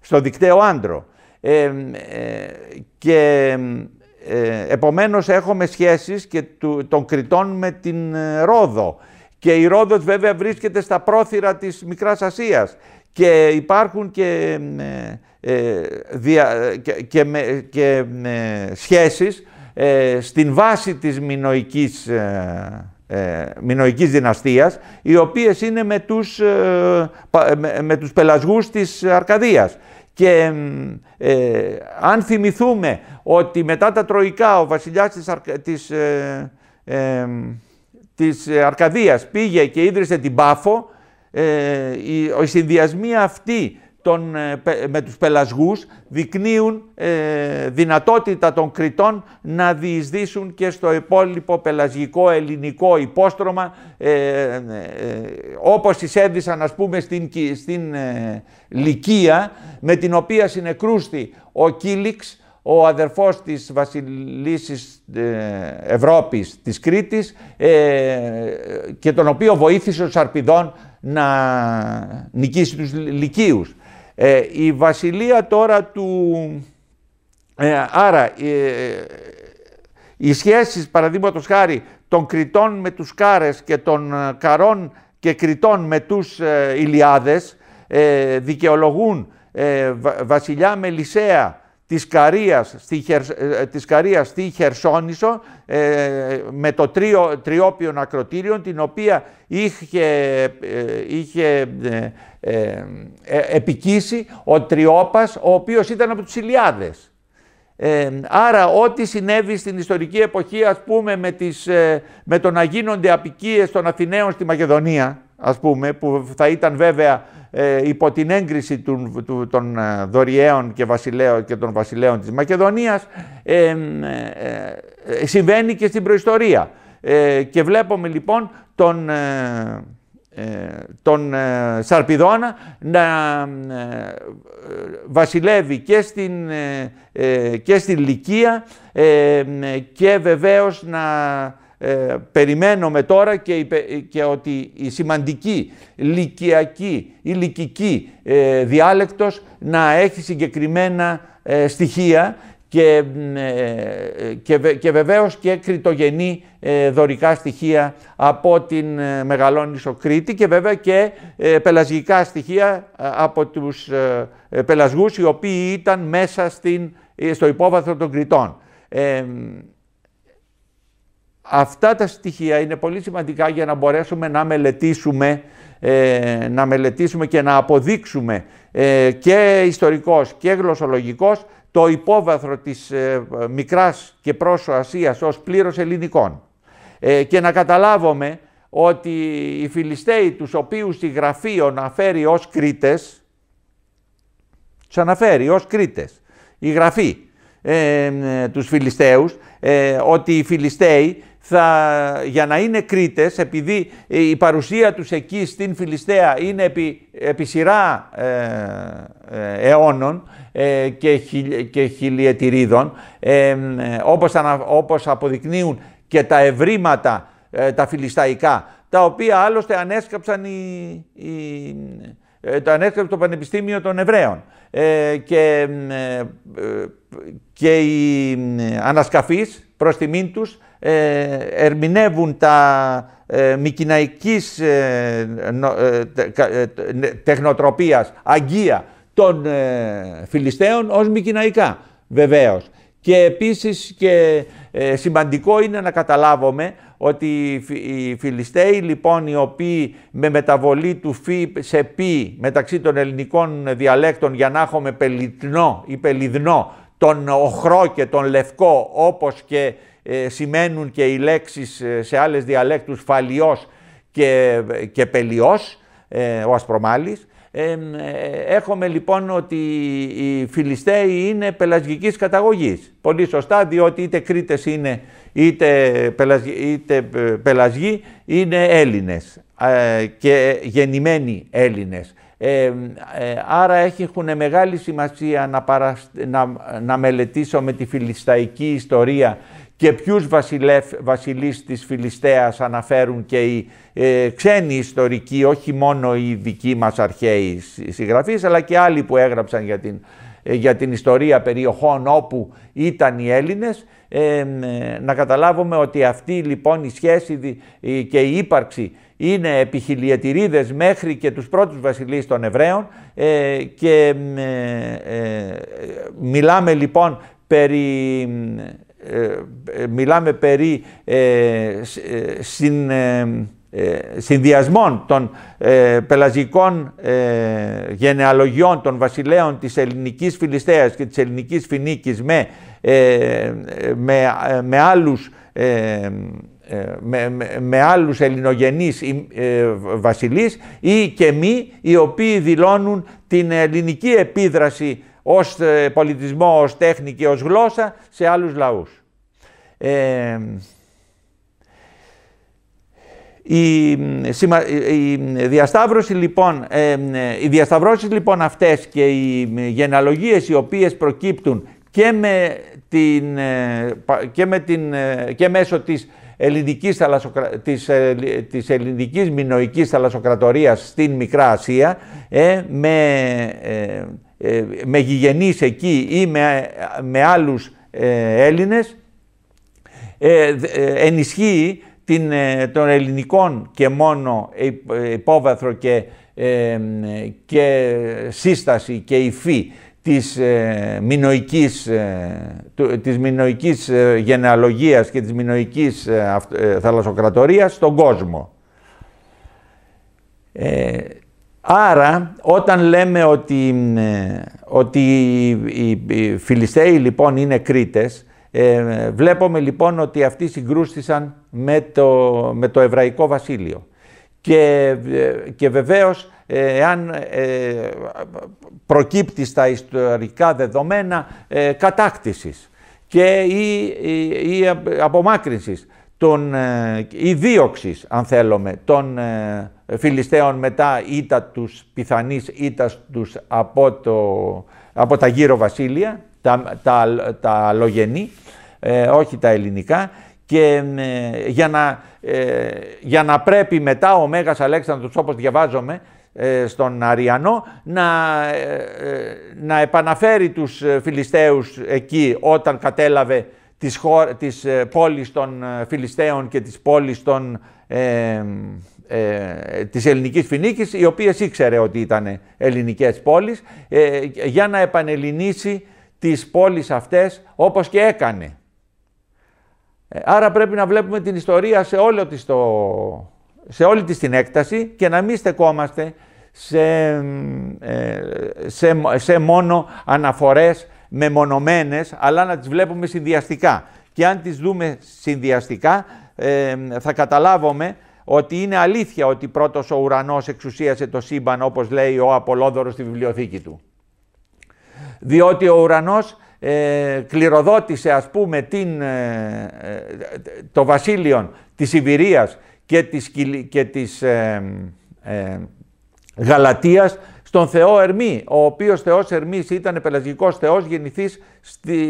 [SPEAKER 1] στο δικταίο άντρο. και ε, επομένως έχουμε σχέσεις και του, των Κρητών με την ε, Ρόδο και η Ρόδος βέβαια βρίσκεται στα πρόθυρα της Μικράς Ασίας και υπάρχουν και, ε, ε και, σχέσεις στην βάση της μινοικής, μινοικής δυναστείας οι οποίες είναι με τους, με, με τους πελασγούς της Αρκαδίας. Και ε, αν θυμηθούμε ότι μετά τα Τροϊκά ο βασιλιάς της, ε, ε, της, Αρκαδίας πήγε και ίδρυσε την Πάφο, οι, οι συνδυασμοί αυτοί ε, με τους πελασγούς δεικνύουν ε, δυνατότητα των κριτών να διεισδύσουν και στο υπόλοιπο πελασγικό ελληνικό υπόστρωμα ε, ε, όπως εισέδησαν ας πούμε στην, στην ε, Λυκία με την οποία συνεκρούστη ο Κίλιξ ο αδερφός της βασιλίσης Ευρώπης της Κρήτης και τον οποίο βοήθησε ο Σαρπιδόν να νικήσει τους Λυκίους. Ε, η βασιλεία τώρα του... Ε, άρα, ε, ε, οι σχέσεις, παραδείγματος χάρη, των Κρητών με τους Κάρες και των ε, Καρών και Κριτών με τους Ηλιάδες δικαιολογούν βασιλιά Μελισσέα της Καρίας στη, Χερ, ε, ε, της Καρίας στη Χερσόνησο ε, με το τρίο, τριόπιον ακροτήριον την οποία είχε, είχε επικίσει ο Τριόπας ο οποίος ήταν από τους Ε, άρα ό,τι συνέβη στην ιστορική εποχή ας πούμε με, τις, με το να γίνονται απικίες των Αθηναίων στη Μακεδονία ας πούμε που θα ήταν βέβαια ε, υπό την έγκριση του, των ε, δωριαίων και, και των βασιλέων της Μακεδονίας ε, ε, συμβαίνει και στην προϊστορία. και βλέπουμε λοιπόν τον, τον Σαρπιδόνα να βασιλεύει και στην, και στην Λυκία και βεβαίως να ε, περιμένουμε τώρα και, ότι η σημαντική ηλικιακή, ή λικική ε, διάλεκτος να έχει συγκεκριμένα ε, στοιχεία και, ε, και, και βεβαίως και κριτογενή δωρικά στοιχεία από την Μεγαλόνισο Κρήτη και βέβαια και πελασγικά στοιχεία από τους πελασγούς οι οποίοι ήταν μέσα στην, στο υπόβαθρο των Κρητών. Αυτά τα στοιχεία είναι πολύ σημαντικά για να μπορέσουμε να μελετήσουμε, ε, να μελετήσουμε και να αποδείξουμε ε, και ιστορικός και γλωσσολογικός το υπόβαθρο της ε, Μικράς και Πρόσω Ασίας ως πλήρως ελληνικών. Ε, και να καταλάβουμε ότι οι Φιλιστέοι τους οποίους η Γραφή αναφέρει ως Κρήτες, τους αναφέρει ως Κρήτες, η Γραφή τους Φιλιστέους, ότι οι Φιλιστέοι για να είναι Κρήτες, επειδή η παρουσία τους εκεί στην Φιλιστέα είναι επί, επί σειρά ε, ε, αιώνων ε, και, χιλ, και χιλιετηρίδων, όπως, ανα, αποδεικνύουν και τα ευρήματα τα φιλισταϊκά, τα οποία άλλωστε ανέσκαψαν οι, το ανέσκαψε το Πανεπιστήμιο των Εβραίων και, και οι ανασκαφείς προς τιμήν τους ε, ερμηνεύουν τα ε, μικυναϊκής ε, ε, τεχνοτροπίας αγκία των Φιλιστέων ως μικυναϊκά βεβαίως. Και επίσης και σημαντικό είναι να καταλάβουμε ότι οι Φιλιστέοι λοιπόν οι οποίοι με μεταβολή του φι σε πι μεταξύ των ελληνικών διαλέκτων για να έχουμε πελιτνό ή πελιδνό τον οχρό και τον λευκό όπως και ε, σημαίνουν και οι λέξεις ε, σε άλλες διαλέκτους φαλιός και, και πελιός, ε, ο Ασπρομάλης. Ε, ε έχουμε λοιπόν ότι οι Φιλιστέοι είναι πελασγικής καταγωγής. Πολύ σωστά, διότι είτε Κρήτες είναι, είτε, πελασγοί, είτε είναι Έλληνες και γεννημένοι Έλληνες. Ε, άρα έχουν μεγάλη σημασία να, παρα να, να μελετήσω με τη φιλισταϊκή ιστορία και ποιους βασιλείς της Φιλιστέας αναφέρουν και οι ε, ξένοι ιστορικοί, όχι μόνο οι δικοί μας αρχαίοι συγγραφείς, αλλά και άλλοι που έγραψαν για την, ε, για την ιστορία περιοχών όπου ήταν οι Έλληνες, ε, να καταλάβουμε ότι αυτή λοιπόν η σχέση ε, και η ύπαρξη είναι επιχειλιατηρίδες μέχρι και τους πρώτους βασιλείς των Εβραίων και μιλάμε λοιπόν περί ε, ε, μιλάμε περί ε, συν, συνδυασμών των ε, πελαζικών γενεαλογιών των βασιλέων της ελληνικής Φιλιστέας και της ελληνικής Φινίκης με, με, με άλλους με, με, με άλλους ελληνογενείς βασιλείς ή και μη οι οποίοι δηλώνουν την ελληνική επίδραση ως ε, πολιτισμό, ως τέχνη και ως γλώσσα σε άλλους λαούς. Ε, η, η διασταύρωση λοιπόν, ε, ε, οι διασταυρώσεις λοιπόν αυτές και οι ε, γενεαλογίες οι οποίες προκύπτουν και, με την, και, με την, και μέσω της ελληνικής, θαλασσοκρα... της, ε, της ελληνικής θαλασσοκρατορίας στην Μικρά Ασία ε, με, ε, ε, με γηγενείς εκεί ή με, με άλλους Έλληνες ενισχύει την, των και μόνο υπόβαθρο και, και σύσταση και υφή της ε, μινοικής, ε, της ε, γενεαλογίας και της μινοικής ε, ε, θαλασσοκρατορίας στον κόσμο. άρα, όταν λέμε ότι, ότι οι, οι, Φιλιστέοι λοιπόν είναι Κρήτες, βλέπουμε λοιπόν ότι αυτοί συγκρούστησαν με το, με το Εβραϊκό Βασίλειο. Και, και βεβαίως εάν ε, ε, προκύπτει στα ιστορικά δεδομένα ε, κατάκτησης και ή, ή, απομάκρυνσης των, ε, ή δίωξης, αν θέλουμε, των ε, Φιλιστέων μετά ήτα τους πιθανής είτε τους από, τα γύρω βασίλεια, τα, τα, τα αλλογενή, όχι τα ελληνικά, και για, να, για να πρέπει μετά ο Μέγας Αλέξανδρος, όπως διαβάζομαι, ε, στον Αριανό να, ε, ε, να επαναφέρει τους Φιλιστέους εκεί όταν κατέλαβε τις, χω... πόλεις των Φιλιστέων και τις πόλεις των, ε, της ελληνικής φινίκης, οι οποίες ήξερε ότι ήταν ελληνικές πόλεις, για να επανελληνίσει τις πόλεις αυτές όπως και έκανε. Άρα πρέπει να βλέπουμε την ιστορία σε το, σε όλη της την έκταση και να μην στεκόμαστε σε, ε, σε, σε μόνο αναφορές μεμονωμένες, αλλά να τις βλέπουμε συνδυαστικά. Και αν τις δούμε συνδυαστικά, ε, θα καταλάβουμε ότι είναι αλήθεια ότι πρώτος ο ουρανός εξουσίασε το σύμπαν, όπως λέει ο Απολόδωρος στη βιβλιοθήκη του. Διότι ο ουρανός ε, κληροδότησε, ας πούμε, την, το βασίλειο της Ιβηρίας και της, και της Γαλατίας, στον Θεό Ερμή, ο οποίος Θεός Ερμής ήταν πελασγικός Θεός γεννηθής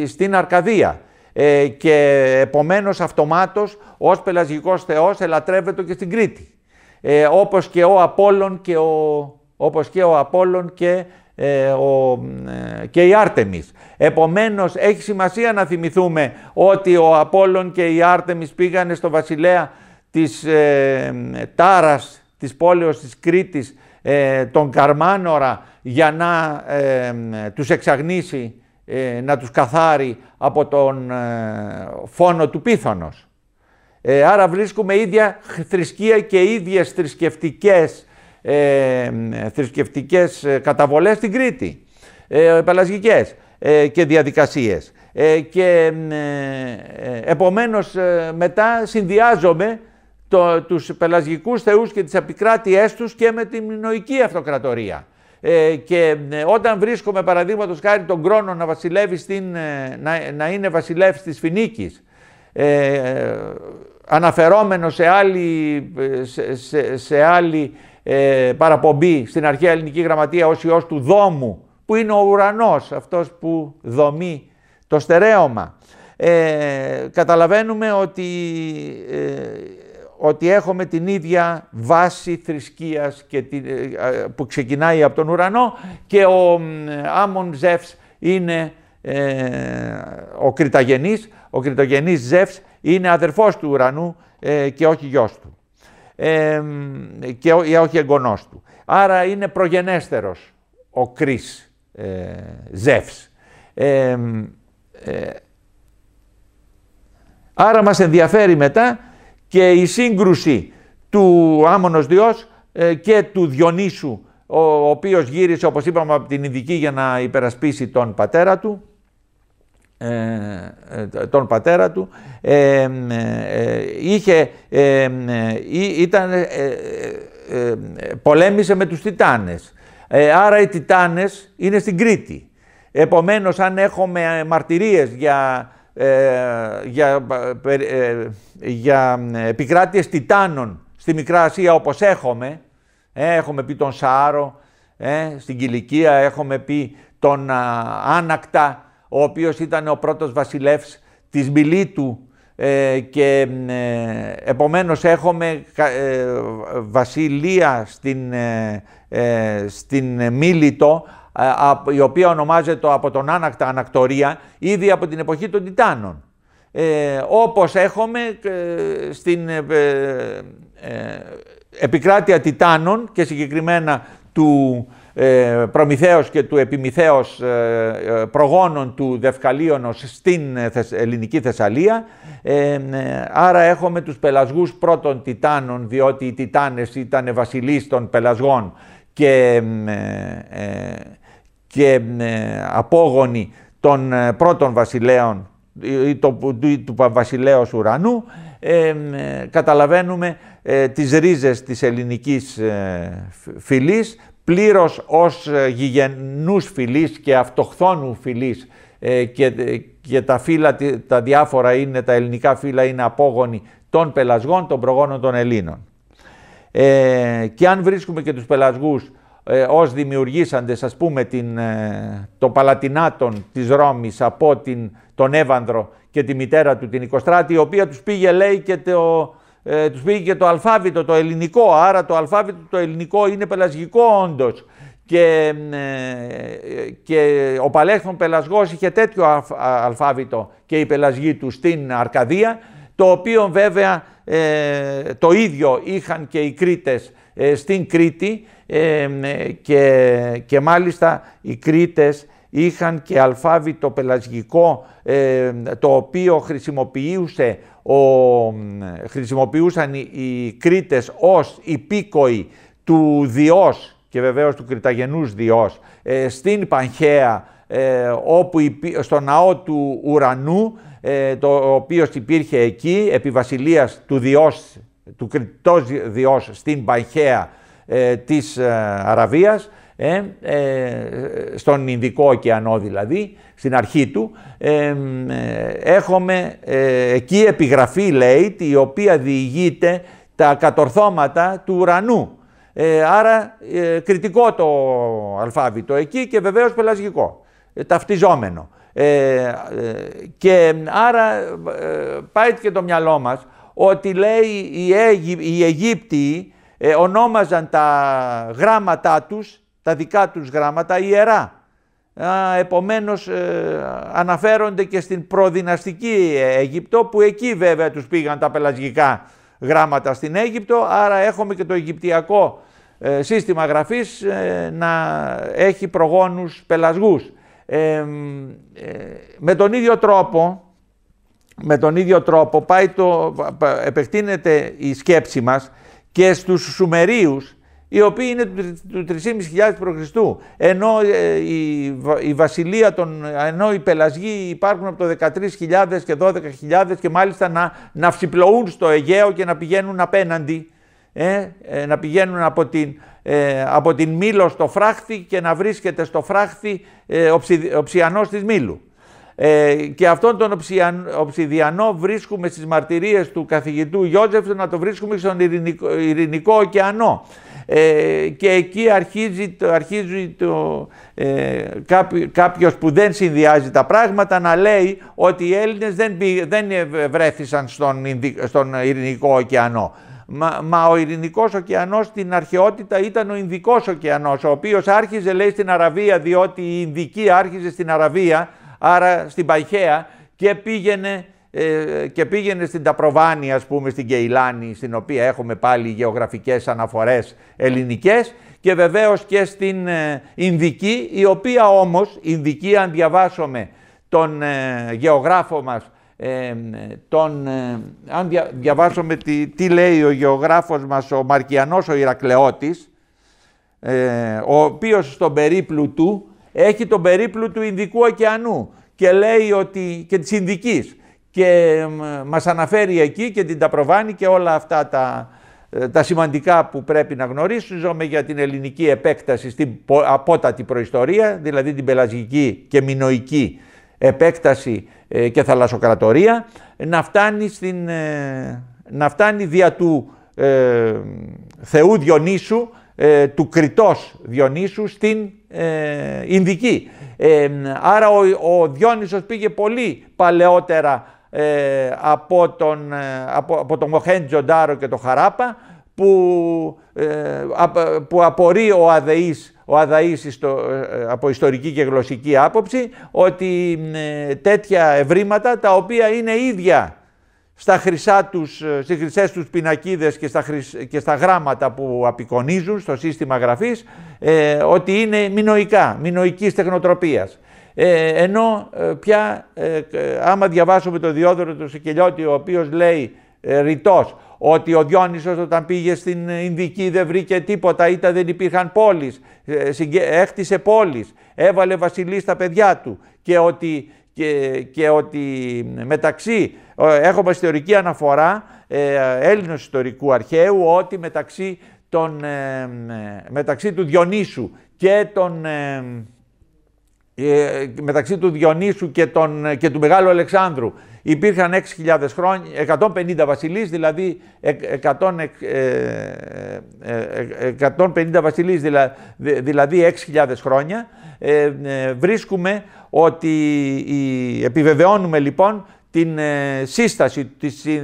[SPEAKER 1] στην Αρκαδία ε, και επομένως αυτομάτως ως πελασγικός Θεός ελατρεύεται και στην Κρήτη. Ε, όπως και ο Απόλλων και ο, όπως και ο Απόλλων και, ε, ε, και η Άρτεμις. Επομένως έχει σημασία να θυμηθούμε ότι ο Απόλλων και η Άρτεμις πήγανε στο βασιλέα της Τάρας, της πόλεως της Κρήτης ε, τον Καρμάνορα για να ε, τους εξαγνήσει, ε, να τους καθάρει από τον ε, φόνο του πίθωνος. Άρα βρίσκουμε ίδια θρησκεία και ίδιες θρησκευτικές, θρησκευτικές καταβολές στην Κρήτη, πελασγικές και διαδικασίες. Και επομένως μετά συνδυάζομαι το, τους πελασγικούς θεούς και τις απικράτειές τους και με την μινοϊκή αυτοκρατορία. Ε, και ε, όταν βρίσκουμε παραδείγματος χάρη τον Κρόνο να, βασιλεύει στην, ε, να, είναι βασιλεύς της Φινίκης, ε, ε αναφερόμενο σε άλλη, σε, άλλη ε, παραπομπή στην αρχαία ελληνική γραμματεία ως Υιός του Δόμου, που είναι ο ουρανός, αυτός που δομεί το στερέωμα. Ε, καταλαβαίνουμε ότι ότι έχουμε την ίδια βάση θρησκείας και την, ε, που ξεκινάει από τον ουρανό και ο Άμον Ζεύς είναι ε, ο Κριταγενής, ο Κριταγενής Ζεύς είναι αδερφός του ουρανού ε, και όχι γιος του και ό, όχι εγγονός του. Άρα είναι προγενέστερος Κρίς Ζεύς. άρα μας ενδιαφέρει μετά και η σύγκρουση του Άμονος Διός ε, και του Διονύσου, ο οποίος γύρισε, όπως είπαμε, από την Ινδική για να υπερασπίσει τον πατέρα του, ε, ε, τον πατέρα του, είχε, ήταν, πολέμησε με τους Τιτάνες. άρα οι Τιτάνες είναι στην Κρήτη. Επομένως, αν έχουμε μαρτυρίες για ε, για, ε, για ε, επικράτειες τιτάνων στη Μικρά Ασία όπως έχουμε, έχουμε πει τον Σάρο, στην Κιλικία έχουμε πει τον Άνακτα, ο οποίος ήταν ο πρώτος βασιλεύς της Μιλήτου και επομένως έχουμε βασιλεία στην, στην Μίλητο, ε, η οποία ονομάζεται από τον Άνακτα Ανακτορία, ήδη από την εποχή των Τιτάνων. Ε, όπως έχουμε ε, στην ε, ε, επικράτεια Τιτάνων και συγκεκριμένα του Προμηθέως και του Επιμηθέως προγόνων του Δευκαλίωνος στην ελληνική Θεσσαλία. Άρα έχουμε τους πελασγούς πρώτων Τιτάνων, διότι οι Τιτάνες ήταν βασιλείς των πελασγών και και ε, απόγονοι των ε, πρώτων βασιλέων ή του βασιλέως ουρανού, ε, καταλαβαίνουμε ε, τις ρίζες της ελληνικής ε, φυλής, πλήρως ως γηγενούς φυλής και αυτοχθόνου φυλής και, και τα φύλλα, τα διάφορα είναι, τα ελληνικά φύλλα είναι απόγονοι των πελασγών, των προγόνων των Ελλήνων. και αν βρίσκουμε και τους πελασγούς ε, ως δημιουργήσαντες, ας πούμε, την, ε, το Παλατινάτον της Ρώμης από την, τον Εύανδρο και τη μητέρα του την Οικοστράτη, η οποία τους πήγε, λέει, και το, ε, τους πήγε το αλφάβητο το ελληνικό, άρα το αλφάβητο το ελληνικό είναι πελασγικό όντως. Και, ε, και ο Παλέχθων Πελασγός είχε τέτοιο αλφάβητο και η πελασγή του στην Αρκαδία, το οποίο βέβαια το ίδιο είχαν και οι Κρήτες στην Κρήτη ε, και, και μάλιστα οι Κρήτες είχαν και αλφάβητο πελασγικό ε, το οποίο χρησιμοποιούσε ο, χρησιμοποιούσαν οι, οι Κρήτες ως υπήκοοι του Διός και βεβαίως του Κρηταγενούς Διός ε, στην Πανχαία όπου, στο ναό του Ουρανού το οποίος υπήρχε εκεί επί βασιλείας του Διός του Κρητός Διός στην Πανχαία ε, της ε, Αραβίας, ε, στον Ινδικό ωκεανό δηλαδή, στην αρχή του, ε, έχουμε εκεί επιγραφή λέει, η οποία διηγείται τα κατορθώματα του ουρανού. άρα κριτικό το αλφάβητο εκεί και βεβαίως πελασγικό, ταυτιζόμενο. και άρα πάει και το μυαλό μας ότι λέει η Αίγυ, ε, ονόμαζαν τα γράμματά τους, τα δικά τους γράμματα, ιερά. Επομένως ε, αναφέρονται και στην προδυναστική Αίγυπτο που εκεί βέβαια τους πήγαν τα πελασγικά γράμματα στην Αίγυπτο άρα έχουμε και το Αιγυπτιακό ε, σύστημα γραφής ε, να έχει προγόνους πελασγούς. Με τον ίδιο τρόπο με τον ίδιο τρόπο πάει το, επεκτείνεται η σκέψη μας και στους Σουμερίους, οι οποίοι είναι του 3.500 π.Χ. Ενώ ε, η, η, βασιλεία των, ενώ οι πελασγοί υπάρχουν από το 13.000 και 12.000 και μάλιστα να, να στο Αιγαίο και να πηγαίνουν απέναντι, ε, ε, να πηγαίνουν από την, ε, από την Μήλο στο Φράχτη και να βρίσκεται στο Φράχτη ε, ο, ψι, ο ψιανός της Μήλου. Ε, και αυτόν τον Οψιδιανό βρίσκουμε στις μαρτυρίες του καθηγητού Γιώζεφ να το βρίσκουμε στον Ειρηνικό, Ειρηνικό ωκεανό. Ε, και εκεί αρχίζει, το, αρχίζει το, ε, κάποιος που δεν συνδυάζει τα πράγματα να λέει ότι οι Έλληνες δεν, δεν βρέθησαν στον, στον Ειρηνικό ωκεανό. Μα, ο ειρηνικός ωκεανός στην αρχαιότητα ήταν ο Ινδικός ωκεανός, ο οποίος άρχιζε λέει στην Αραβία διότι η Ινδική άρχιζε στην Αραβία, άρα στην Παϊχαία και πήγαινε ε, και πήγαινε στην Ταπροβάνη, ας πούμε, στην Κεϊλάνη, στην οποία έχουμε πάλι γεωγραφικές αναφορές ελληνικές και βεβαίως και στην ε, Ινδική, η οποία όμως, Ινδική, αν διαβάσουμε τον ε, γεωγράφο μας, τον, αν διαβάσουμε τι, λέει ο γεωγράφος μας, ο Μαρκιανός ο Ηρακλεώτης, ο οποίος στον περίπλου του έχει τον περίπλου του Ινδικού ωκεανού και λέει ότι, και της Ινδικής και μας αναφέρει εκεί και την Ταπροβάνη και όλα αυτά τα, ε, τα σημαντικά που πρέπει να γνωρίσουμε για την ελληνική επέκταση στην απότατη προϊστορία, δηλαδή την πελασγική και μινοϊκή επέκταση ε, και θαλασσοκρατορία, να φτάνει, στην, ε, να φτάνει δια του Θεού Διονύσου, του Κρητός Διονύσου, στην ε, Ινδική. Ε, άρα ο, ο Διόνυσος πήγε πολύ παλαιότερα ε, από, τον, ε, από, Μοχέντζο και τον Χαράπα που, ε, που απορεί ο Αδαής, ο ε, από ιστορική και γλωσσική άποψη ότι τέτοια ευρήματα τα οποία είναι ίδια στα χρυσά τους, ε, στις χρυσές τους πινακίδες και στα, και στα γράμματα που απεικονίζουν στο σύστημα γραφής ε, ότι είναι μινοϊκά, μινοϊκής τεχνοτροπίας. Ε, ενώ ε, πια ε, άμα διαβάσουμε το Διόδωρο του Σικελιώτη ο οποίος λέει ρητός ότι ο Διόνυσος όταν πήγε στην Ινδική δεν βρήκε τίποτα, ήταν δεν υπήρχαν πόλεις, έκτισε πόλεις, έβαλε βασιλείς στα παιδιά του και ότι, και, και ότι μεταξύ ε, Έχω μας ιστορική αναφορά ε, Έλληνος ιστορικού αρχαίου ότι μεταξύ, ε, τον, ε, ε, μεταξύ του Διονύσου και τον Ε, μεταξύ του Διονύσου και, τον, και του Μεγάλου Αλεξάνδρου υπήρχαν 6.000 χρόνια, 150 βασιλείς, δηλαδή 150 βασιλείς, δηλαδή 6.000 χρόνια, βρίσκουμε ότι επιβεβαιώνουμε λοιπόν την ε, σύσταση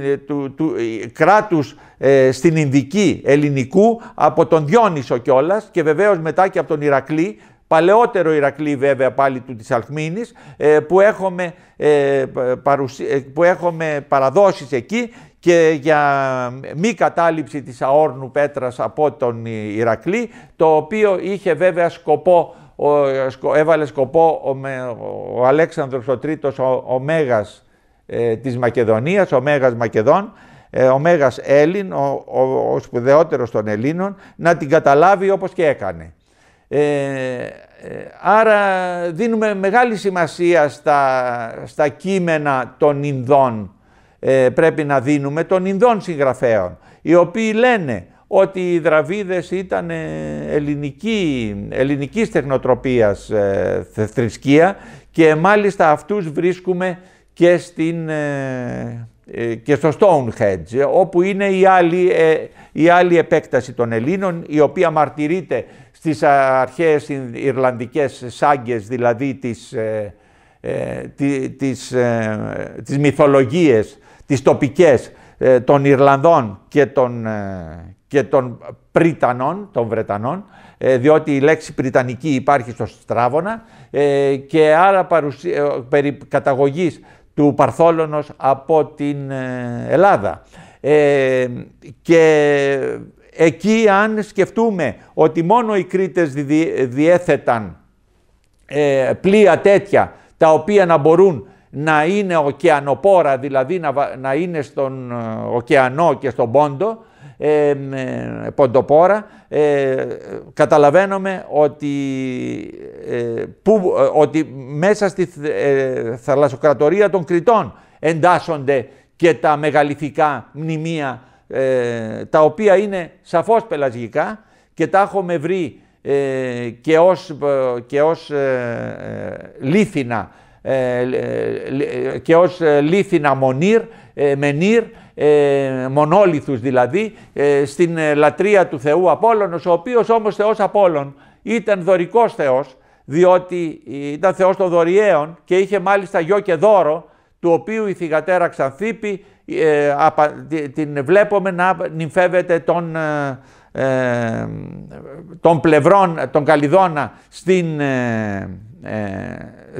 [SPEAKER 1] ε, του, του ε, κράτους στην Ινδική ελληνικού από τον Διόνυσο κιόλας και βεβαίως μετά και από τον Ηρακλή, παλαιότερο Ηρακλή βέβαια πάλι του της Αλχμίνης που, έχουμε, ε, που έχουμε παραδόσεις εκεί και για μη κατάληψη της αόρνου πέτρας από τον Ηρακλή, το οποίο είχε βέβαια σκοπό έβαλε σκοπό ο, ο Αλέξανδρος ο Τρίτος ο Μέγας ε, της Μακεδονίας, ο Μέγας Μακεδόν, ε, ο Μέγας Έλλην, ο, ο, σπουδαιότερος των Ελλήνων, να την καταλάβει όπως και έκανε. Ε, ε, άρα δίνουμε μεγάλη σημασία στα, στα κείμενα των Ινδών, πρέπει να δίνουμε, των Ινδών συγγραφέων, οι οποίοι λένε ότι οι Δραβίδες ήταν ελληνική, ελληνικής τεχνοτροπίας θρησκεία και μάλιστα αυτούς βρίσκουμε και, στην, ε, ε, και στο Stonehenge, όπου είναι η άλλη, ε, η άλλη επέκταση των Ελλήνων, η οποία μαρτυρείται στις αρχαίες Ιρλανδικές σάγκες, δηλαδή τις, ε, τις, τις, τις μυθολογίες, τις τοπικές των Ιρλανδών και των, και των Πρίτανων, των Βρετανών, διότι η λέξη Πριτανική υπάρχει στο Στράβωνα και άρα παρουσία, περί καταγωγής του Παρθόλωνος από την ε, Ελλάδα. Ε, και εκεί αν σκεφτούμε ότι μόνο οι Κρήτες διέθεταν ε, πλοία τέτοια τα οποία να μπορούν να είναι ωκεανοπόρα, δηλαδή να, να είναι στον ε, ωκεανό και στον πόντο, ε, ε, ποντοπόρα, ε, καταλαβαίνουμε ότι, ε, ότι μέσα στη θαλασσοκρατορία των Κρητών εντάσσονται και τα μεγαλυθικά μνημεία, τα οποία είναι σαφώς πελασγικά και τα έχουμε βρει και ως, και ως λίθινα και ως λίθινα μονήρ, μενήρ ε, δηλαδή, ε, στην ε, λατρεία του Θεού Απόλλωνος, ο οποίος όμως Θεός Απόλλων ήταν δωρικός Θεός, διότι ήταν Θεός των δωριέων και είχε μάλιστα γιο και δώρο, του οποίου η θυγατέρα Ξανθήπη ε, την βλέπουμε να νυμφεύεται τον ε, τον πλευρών, στην...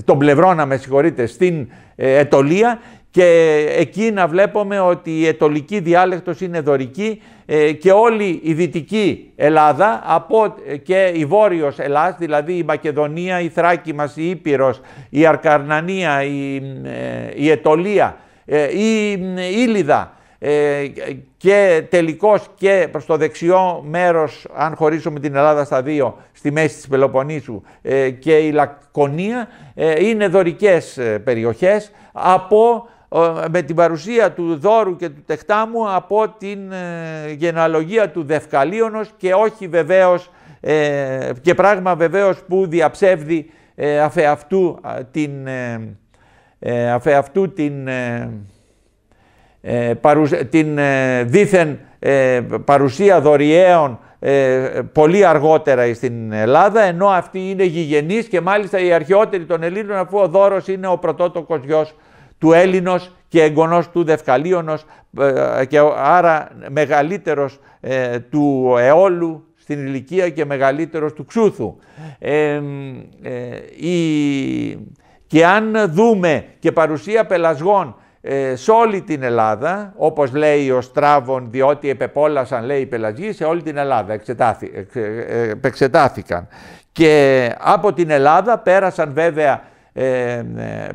[SPEAKER 1] τον πλευρώνα, στην Ετολία και εκεί να βλέπουμε ότι η ετολική διάλεκτος είναι δωρική ε, και όλη η δυτική Ελλάδα από, ε, και η βόρειος Ελλάς, δηλαδή η Μακεδονία, η Θράκη μας, η Ήπειρος, η Αρκαρνανία, η, ε, η Ετωλία, η Ήλιδα και τελικώς και προς το δεξιό μέρος, αν χωρίσουμε την Ελλάδα στα δύο, στη μέση της Πελοποννήσου και η Λακωνία, είναι δωρικές περιοχές από με την παρουσία του δώρου και του Τεχτάμου από την ε, γενεαλογία του Δευκαλίωνος και όχι βεβαίως ε, και πράγμα βεβαίως που διαψεύδει ε, αφεαυτού την, ε, ε, αφεαυτού την, την δήθεν παρουσία δωριέων πολύ αργότερα στην Ελλάδα, ενώ αυτή είναι γηγενής και μάλιστα η αρχαιότερη των Ελλήνων αφού ο Δώρος είναι ο πρωτότοκος γιος του Έλληνος και εγγονός του Δευκαλίωνος ε, και άρα μεγαλύτερος ε, του Εόλου στην ηλικία και μεγαλύτερος του Ξούθου. Ε, και αν δούμε και παρουσία πελασγών σε όλη την Ελλάδα, όπως λέει ο Στράβων, διότι επεπόλασαν, λέει, οι πελασγοί, σε όλη την Ελλάδα εξετάθηκαν. Και από την Ελλάδα πέρασαν βέβαια ε,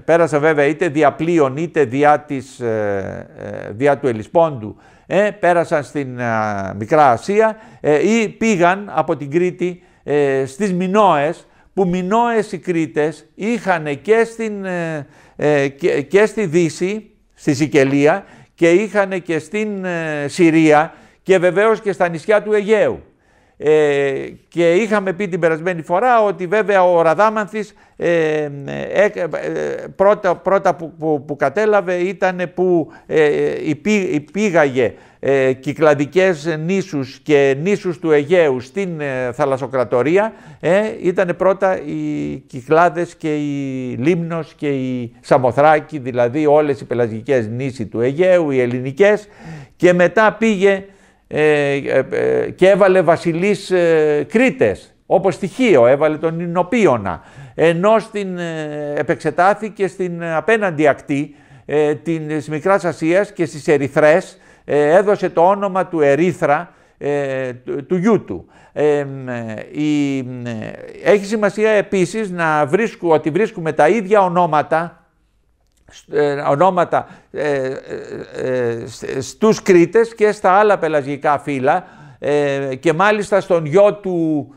[SPEAKER 1] ε βέβαια είτε πλοίων είτε διά, της, ε, ε, διά του Ελισπόντου, ε, πέρασαν στην Μικρά Ασία ή πήγαν από την Κρήτη ε, στις Μινώες, που Μινώες οι Κρήτες είχαν και, στην, και, και, στη Δύση, στη Σικελία, και είχαν και στην Συρία και βεβαίως και στα νησιά του Αιγαίου. Ε, και είχαμε πει την περασμένη φορά ότι βέβαια ο Ραδάμανθης ε, ε, ε πρώτα, πρώτα που, κατέλαβε ήταν που ε, υπήγαγε κυκλαδικές νήσους και νήσους του Αιγαίου στην θαλασσοκρατορία. Ήταν πρώτα οι Κυκλάδες και η Λίμνος και η Σαμοθράκη, δηλαδή όλες οι πελαγικές νήσοι του Αιγαίου, οι ελληνικές και μετά πήγε ε, ε, ε, και έβαλε βασιλείς Κρήτες, όπως στοιχείο, έβαλε τον Ινοπίωνα, ενώ στην, επεξετάθηκε στην απέναντι ακτή ε, της Μικράς Ασίας και στις Ερυθρές, έδωσε το όνομα του Ερύθρα, του, του γιού του. Η, έχει σημασία επίσης να βρίσκουμε, ότι βρίσκουμε τα ίδια ονόματα ε, ονόματα ε, ε, ε στους Κρήτες και στα άλλα πελαγικά φύλλα ε, και μάλιστα στον γιο του,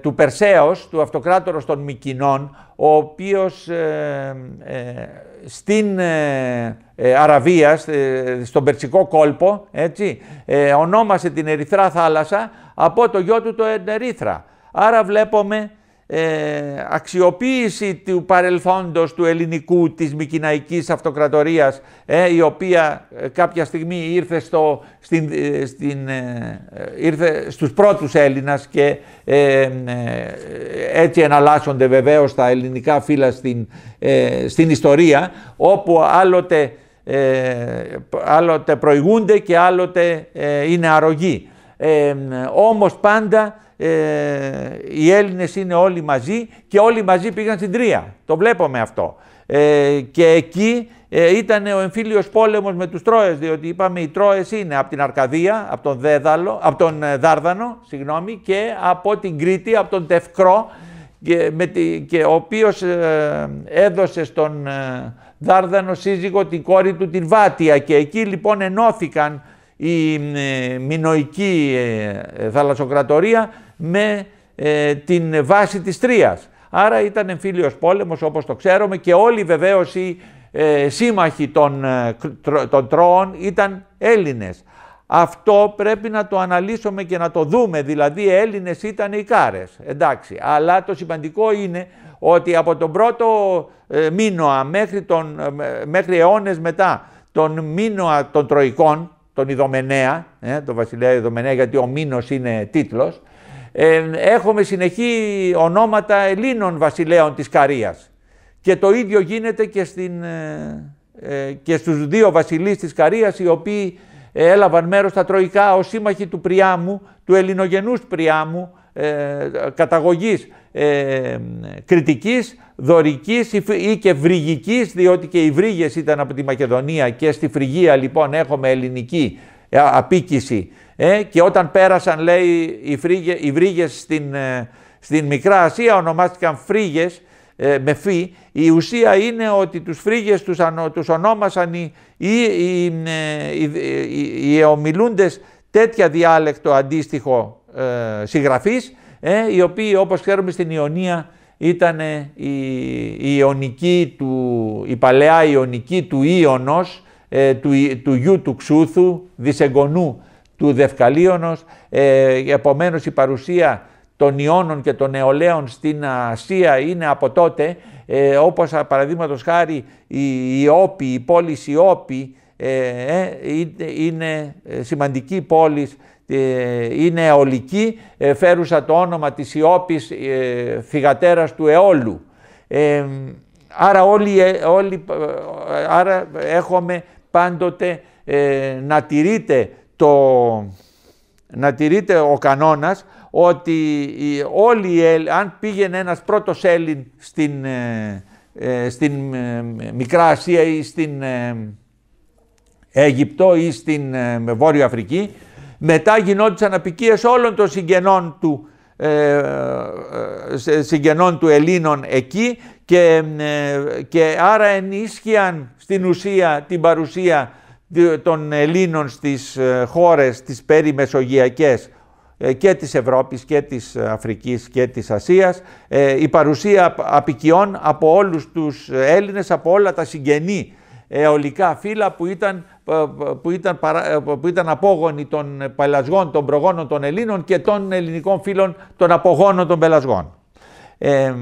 [SPEAKER 1] του Περσέως, του αυτοκράτορος των Μικινών, ο οποίος στην Αραβία, στον Περσικό κόλπο, έτσι, ονόμασε την Ερυθρά θάλασσα από το γιο του το Ερυθρά. Άρα βλέπουμε ε, αξιοποίηση του παρελθόντος του ελληνικού της Μικυναϊκής Αυτοκρατορίας ε, η οποία ε, κάποια στιγμή ήρθε, στο, στην, ε, στην, ε, ήρθε στους πρώτους Έλληνας και έτσι εναλλάσσονται βεβαίως τα ελληνικά φύλλα στην, ιστορία όπου άλλοτε, προηγούνται και άλλοτε είναι αρρωγοί. Όμως πάντα ε, οι Έλληνες είναι όλοι μαζί και όλοι μαζί πήγαν στην Τρία. Το βλέπουμε αυτό. Ε, και εκεί ε, ήταν ο εμφύλιος πόλεμος με τους Τρόες, διότι είπαμε οι Τρόες είναι από την Αρκαδία, από τον, Δέδαλο, από τον ε, Δάρδανο συγγνώμη, και από την Κρήτη, από τον Τευκρό, και, με ο οποίος ε, έδωσε στον Δάρδανο σύζυγο την κόρη του την Βάτια και εκεί λοιπόν ενώθηκαν η μινοϊκή θαλασσοκρατορία με ε, την βάση της Τρίας. Άρα ήταν εμφύλιος πόλεμος όπως το ξέρουμε και όλοι βεβαίως οι ε, σύμμαχοι των, ε, των Τρώων ήταν Έλληνες. Αυτό πρέπει να το αναλύσουμε και να το δούμε, δηλαδή Έλληνες ήταν οι Κάρες, εντάξει. Αλλά το σημαντικό είναι ότι από τον πρώτο ε, Μήνοα μέχρι, τον, ε, μετά τον Μήνοα των Τροικών, τον Ιδωμενέα, ε, τον βασιλέα Ιδωμενέα γιατί ο Μήνος είναι τίτλος, έχουμε συνεχή ονόματα Ελλήνων βασιλέων της Καρίας. Και το ίδιο γίνεται και, στην, ε, ε, και στους δύο βασιλείς της Καρίας, οι οποίοι ε, έλαβαν μέρος στα Τροϊκά ως σύμμαχοι του Πριάμου, του ελληνογενούς Πριάμου, ε, καταγωγής ε, κριτικής, δωρικής ή και βρυγικής, διότι και οι βρύγες ήταν από τη Μακεδονία και στη Φρυγία λοιπόν έχουμε ελληνική απίκηση ε, και όταν πέρασαν, λέει, οι, φρίγε, στην, ε, στην Μικρά Ασία, ονομάστηκαν φρίγες ε, με φύ. Η ουσία είναι ότι τους φρίγες τους, τους ονόμασαν οι, οι, οι, τέτοια διάλεκτο αντίστοιχο ε, συγγραφής, ε, οι οποίοι όπως ξέρουμε στην Ιωνία ήταν η, Ιωνική του, η παλαιά Ιωνική του Ίωνος, του, του γιου του Ξούθου, δισεγγονού του Δευκαλίωνος, ε, επομένως η παρουσία των Ιώνων και των Νεολαίων στην Ασία είναι από τότε, ε, όπως παραδείγματος χάρη η Ιώπη, η πόλη Ιώπη, είναι σημαντική πόλη, είναι αιωλική, φέρουσα το όνομα της Ιώπης φυγατέρας του αιώλου. άρα, όλοι, άρα έχουμε πάντοτε να τηρείται το, να τηρείται ο κανόνας ότι όλοι αν πήγαινε ένας πρώτος Έλλην στην, ε, ε, στην ε, Μικρά Ασία ή στην Αίγυπτο ή στην Βόρειο Αφρική, μετά γινόντουσαν απικίες όλων των συγγενών του, συγγενών του Ελλήνων εκεί και, και άρα ενίσχυαν στην ουσία την παρουσία των Ελλήνων στις ε, χώρες τις περιμεσογειακές ε, και της Ευρώπης και της Αφρικής και της Ασίας, ε, η παρουσία απικιών από όλους τους Έλληνες, από όλα τα συγγενή αιωλικά φύλλα που ήταν, που, ήταν, που ήταν απόγονοι των Παλασγών των προγόνων των Ελλήνων και των ελληνικών φύλων των απογόνων των πελασγών. Ε,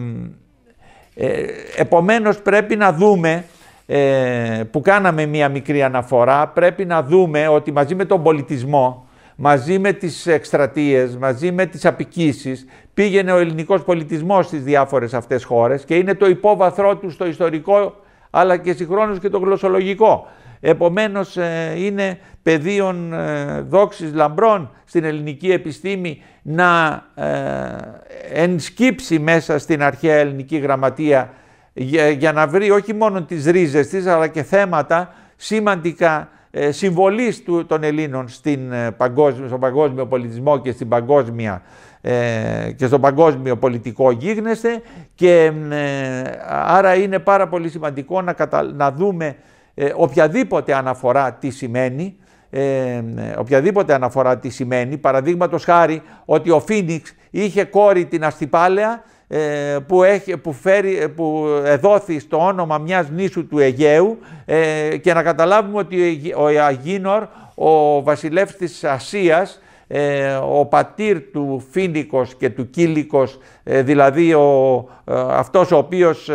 [SPEAKER 1] επομένως πρέπει να δούμε ε, που κάναμε μία μικρή αναφορά, πρέπει να δούμε ότι μαζί με τον πολιτισμό, μαζί με τις εκστρατείες, μαζί με τις απικήσεις, πήγαινε ο ελληνικός πολιτισμός στις διάφορες αυτές χώρες και είναι το υπόβαθρό του στο ιστορικό αλλά και συγχρόνως και το γλωσσολογικό. Επομένως ε, είναι πεδίο ε, δόξης λαμπρών στην ελληνική επιστήμη να ενσκύψει μέσα στην αρχαία ελληνική γραμματεία για, να βρει όχι μόνο τις ρίζες της αλλά και θέματα σημαντικά ε, συμβολής του, των Ελλήνων στην, ε, παγκόσμιο, στον παγκόσμιο πολιτισμό και, στην παγκόσμια, ε, και στον παγκόσμιο πολιτικό γίγνεσθε και ε, άρα είναι πάρα πολύ σημαντικό να, κατα, να δούμε οποιαδήποτε αναφορά τι σημαίνει ε, οποιαδήποτε αναφορά τι σημαίνει, παραδείγματος χάρη ότι ο Φίνιξ είχε κόρη την Αστυπάλαια ε, που, έχει, που, φέρει, ε, που εδόθη στο όνομα μιας νήσου του Αιγαίου ε, και να καταλάβουμε ότι ο Αγίνορ, ο βασιλεύς της Ασίας, ο πατήρ του Φίνικος και του Κίλικος, δηλαδή ο, αυτός ο οποίος,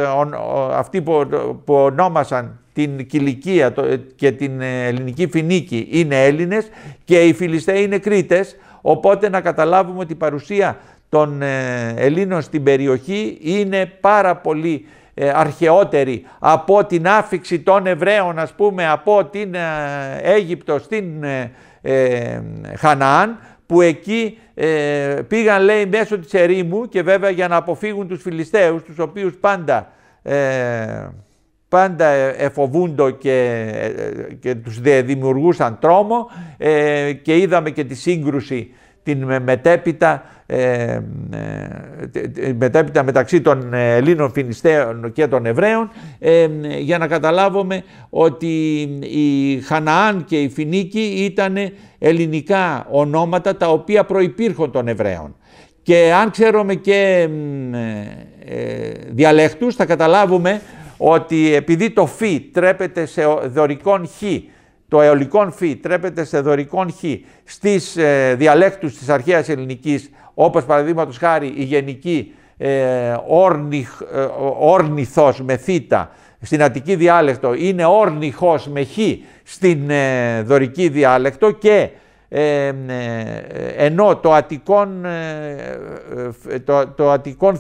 [SPEAKER 1] αυτοί που, ονόμασαν την Κιλικία και την ελληνική Φινίκη είναι Έλληνες και οι Φιλιστέοι είναι Κρήτες, οπότε να καταλάβουμε ότι η παρουσία των ε, Ελλήνων στην περιοχή είναι πάρα πολύ ε, αρχαιότερη από την άφηξη των Εβραίων ας πούμε από την ε, Αίγυπτο στην Χαναάν που εκεί πήγαν λέει μέσω της ερήμου και βέβαια για να αποφύγουν τους Φιλιστέους τους οποίους πάντα πάντα εφοβούντο και, και τους δημιουργούσαν τρόμο και είδαμε και τη σύγκρουση ε, ε, την μετέπειτα, ε, μεταξύ των Ελλήνων Φινιστέων και των Εβραίων ε, για να καταλάβουμε ότι η Χαναάν και η Φινίκη ήταν ελληνικά ονόματα τα οποία προϋπήρχαν των Εβραίων. Και αν ξέρουμε και διαλέκτους θα καταλάβουμε ότι επειδή το φι τρέπεται σε δωρικόν χ το αεολικόν φι τρέπεται σε δωρικόν χ στις ε, διαλέκτους της αρχαίας ελληνικής, όπως παραδείγματος χάρη η γενική ε, ε με θήτα στην Αττική διάλεκτο είναι όρνηχος με χ στην ε, δωρική διάλεκτο και ε, ενώ το αττικόν, το, το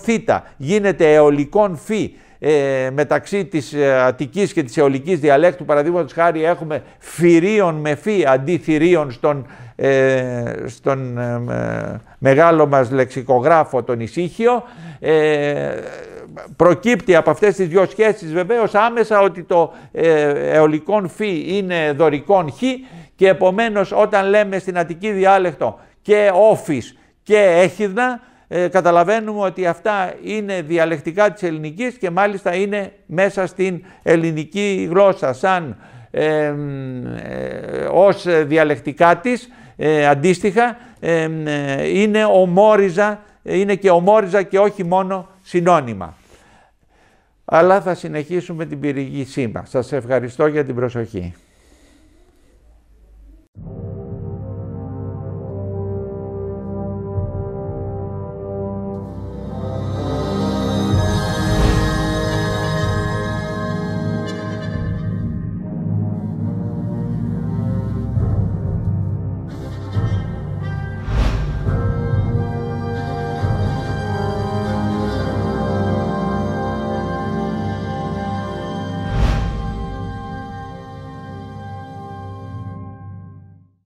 [SPEAKER 1] γίνεται αιωλικόν φι ε, μεταξύ της ε, Αττικής και της Αιωλικής διαλέκτου, παραδείγματος χάρη έχουμε φυρίων με φύ αντί θηρίων στον, ε, στον ε, μεγάλο μας λεξικογράφο τον Ισύχιο. προκύπτει από αυτές τις δύο σχέσεις βεβαίως άμεσα ότι το αιωλικόν φύ είναι δωρικόν χ και επομένως όταν λέμε στην Αττική διάλεκτο και όφης και έχιδνα ε, καταλαβαίνουμε ότι αυτά είναι διαλεκτικά της ελληνικής και μάλιστα είναι μέσα στην ελληνική γλώσσα σαν ε, ως διαλεκτικά της, ε, αντίστοιχα ε, είναι ομόριζα, είναι και ομόριζα και όχι μόνο συνώνυμα. Αλλά θα συνεχίσουμε την πυρηγήσή μας. Σας ευχαριστώ για την προσοχή.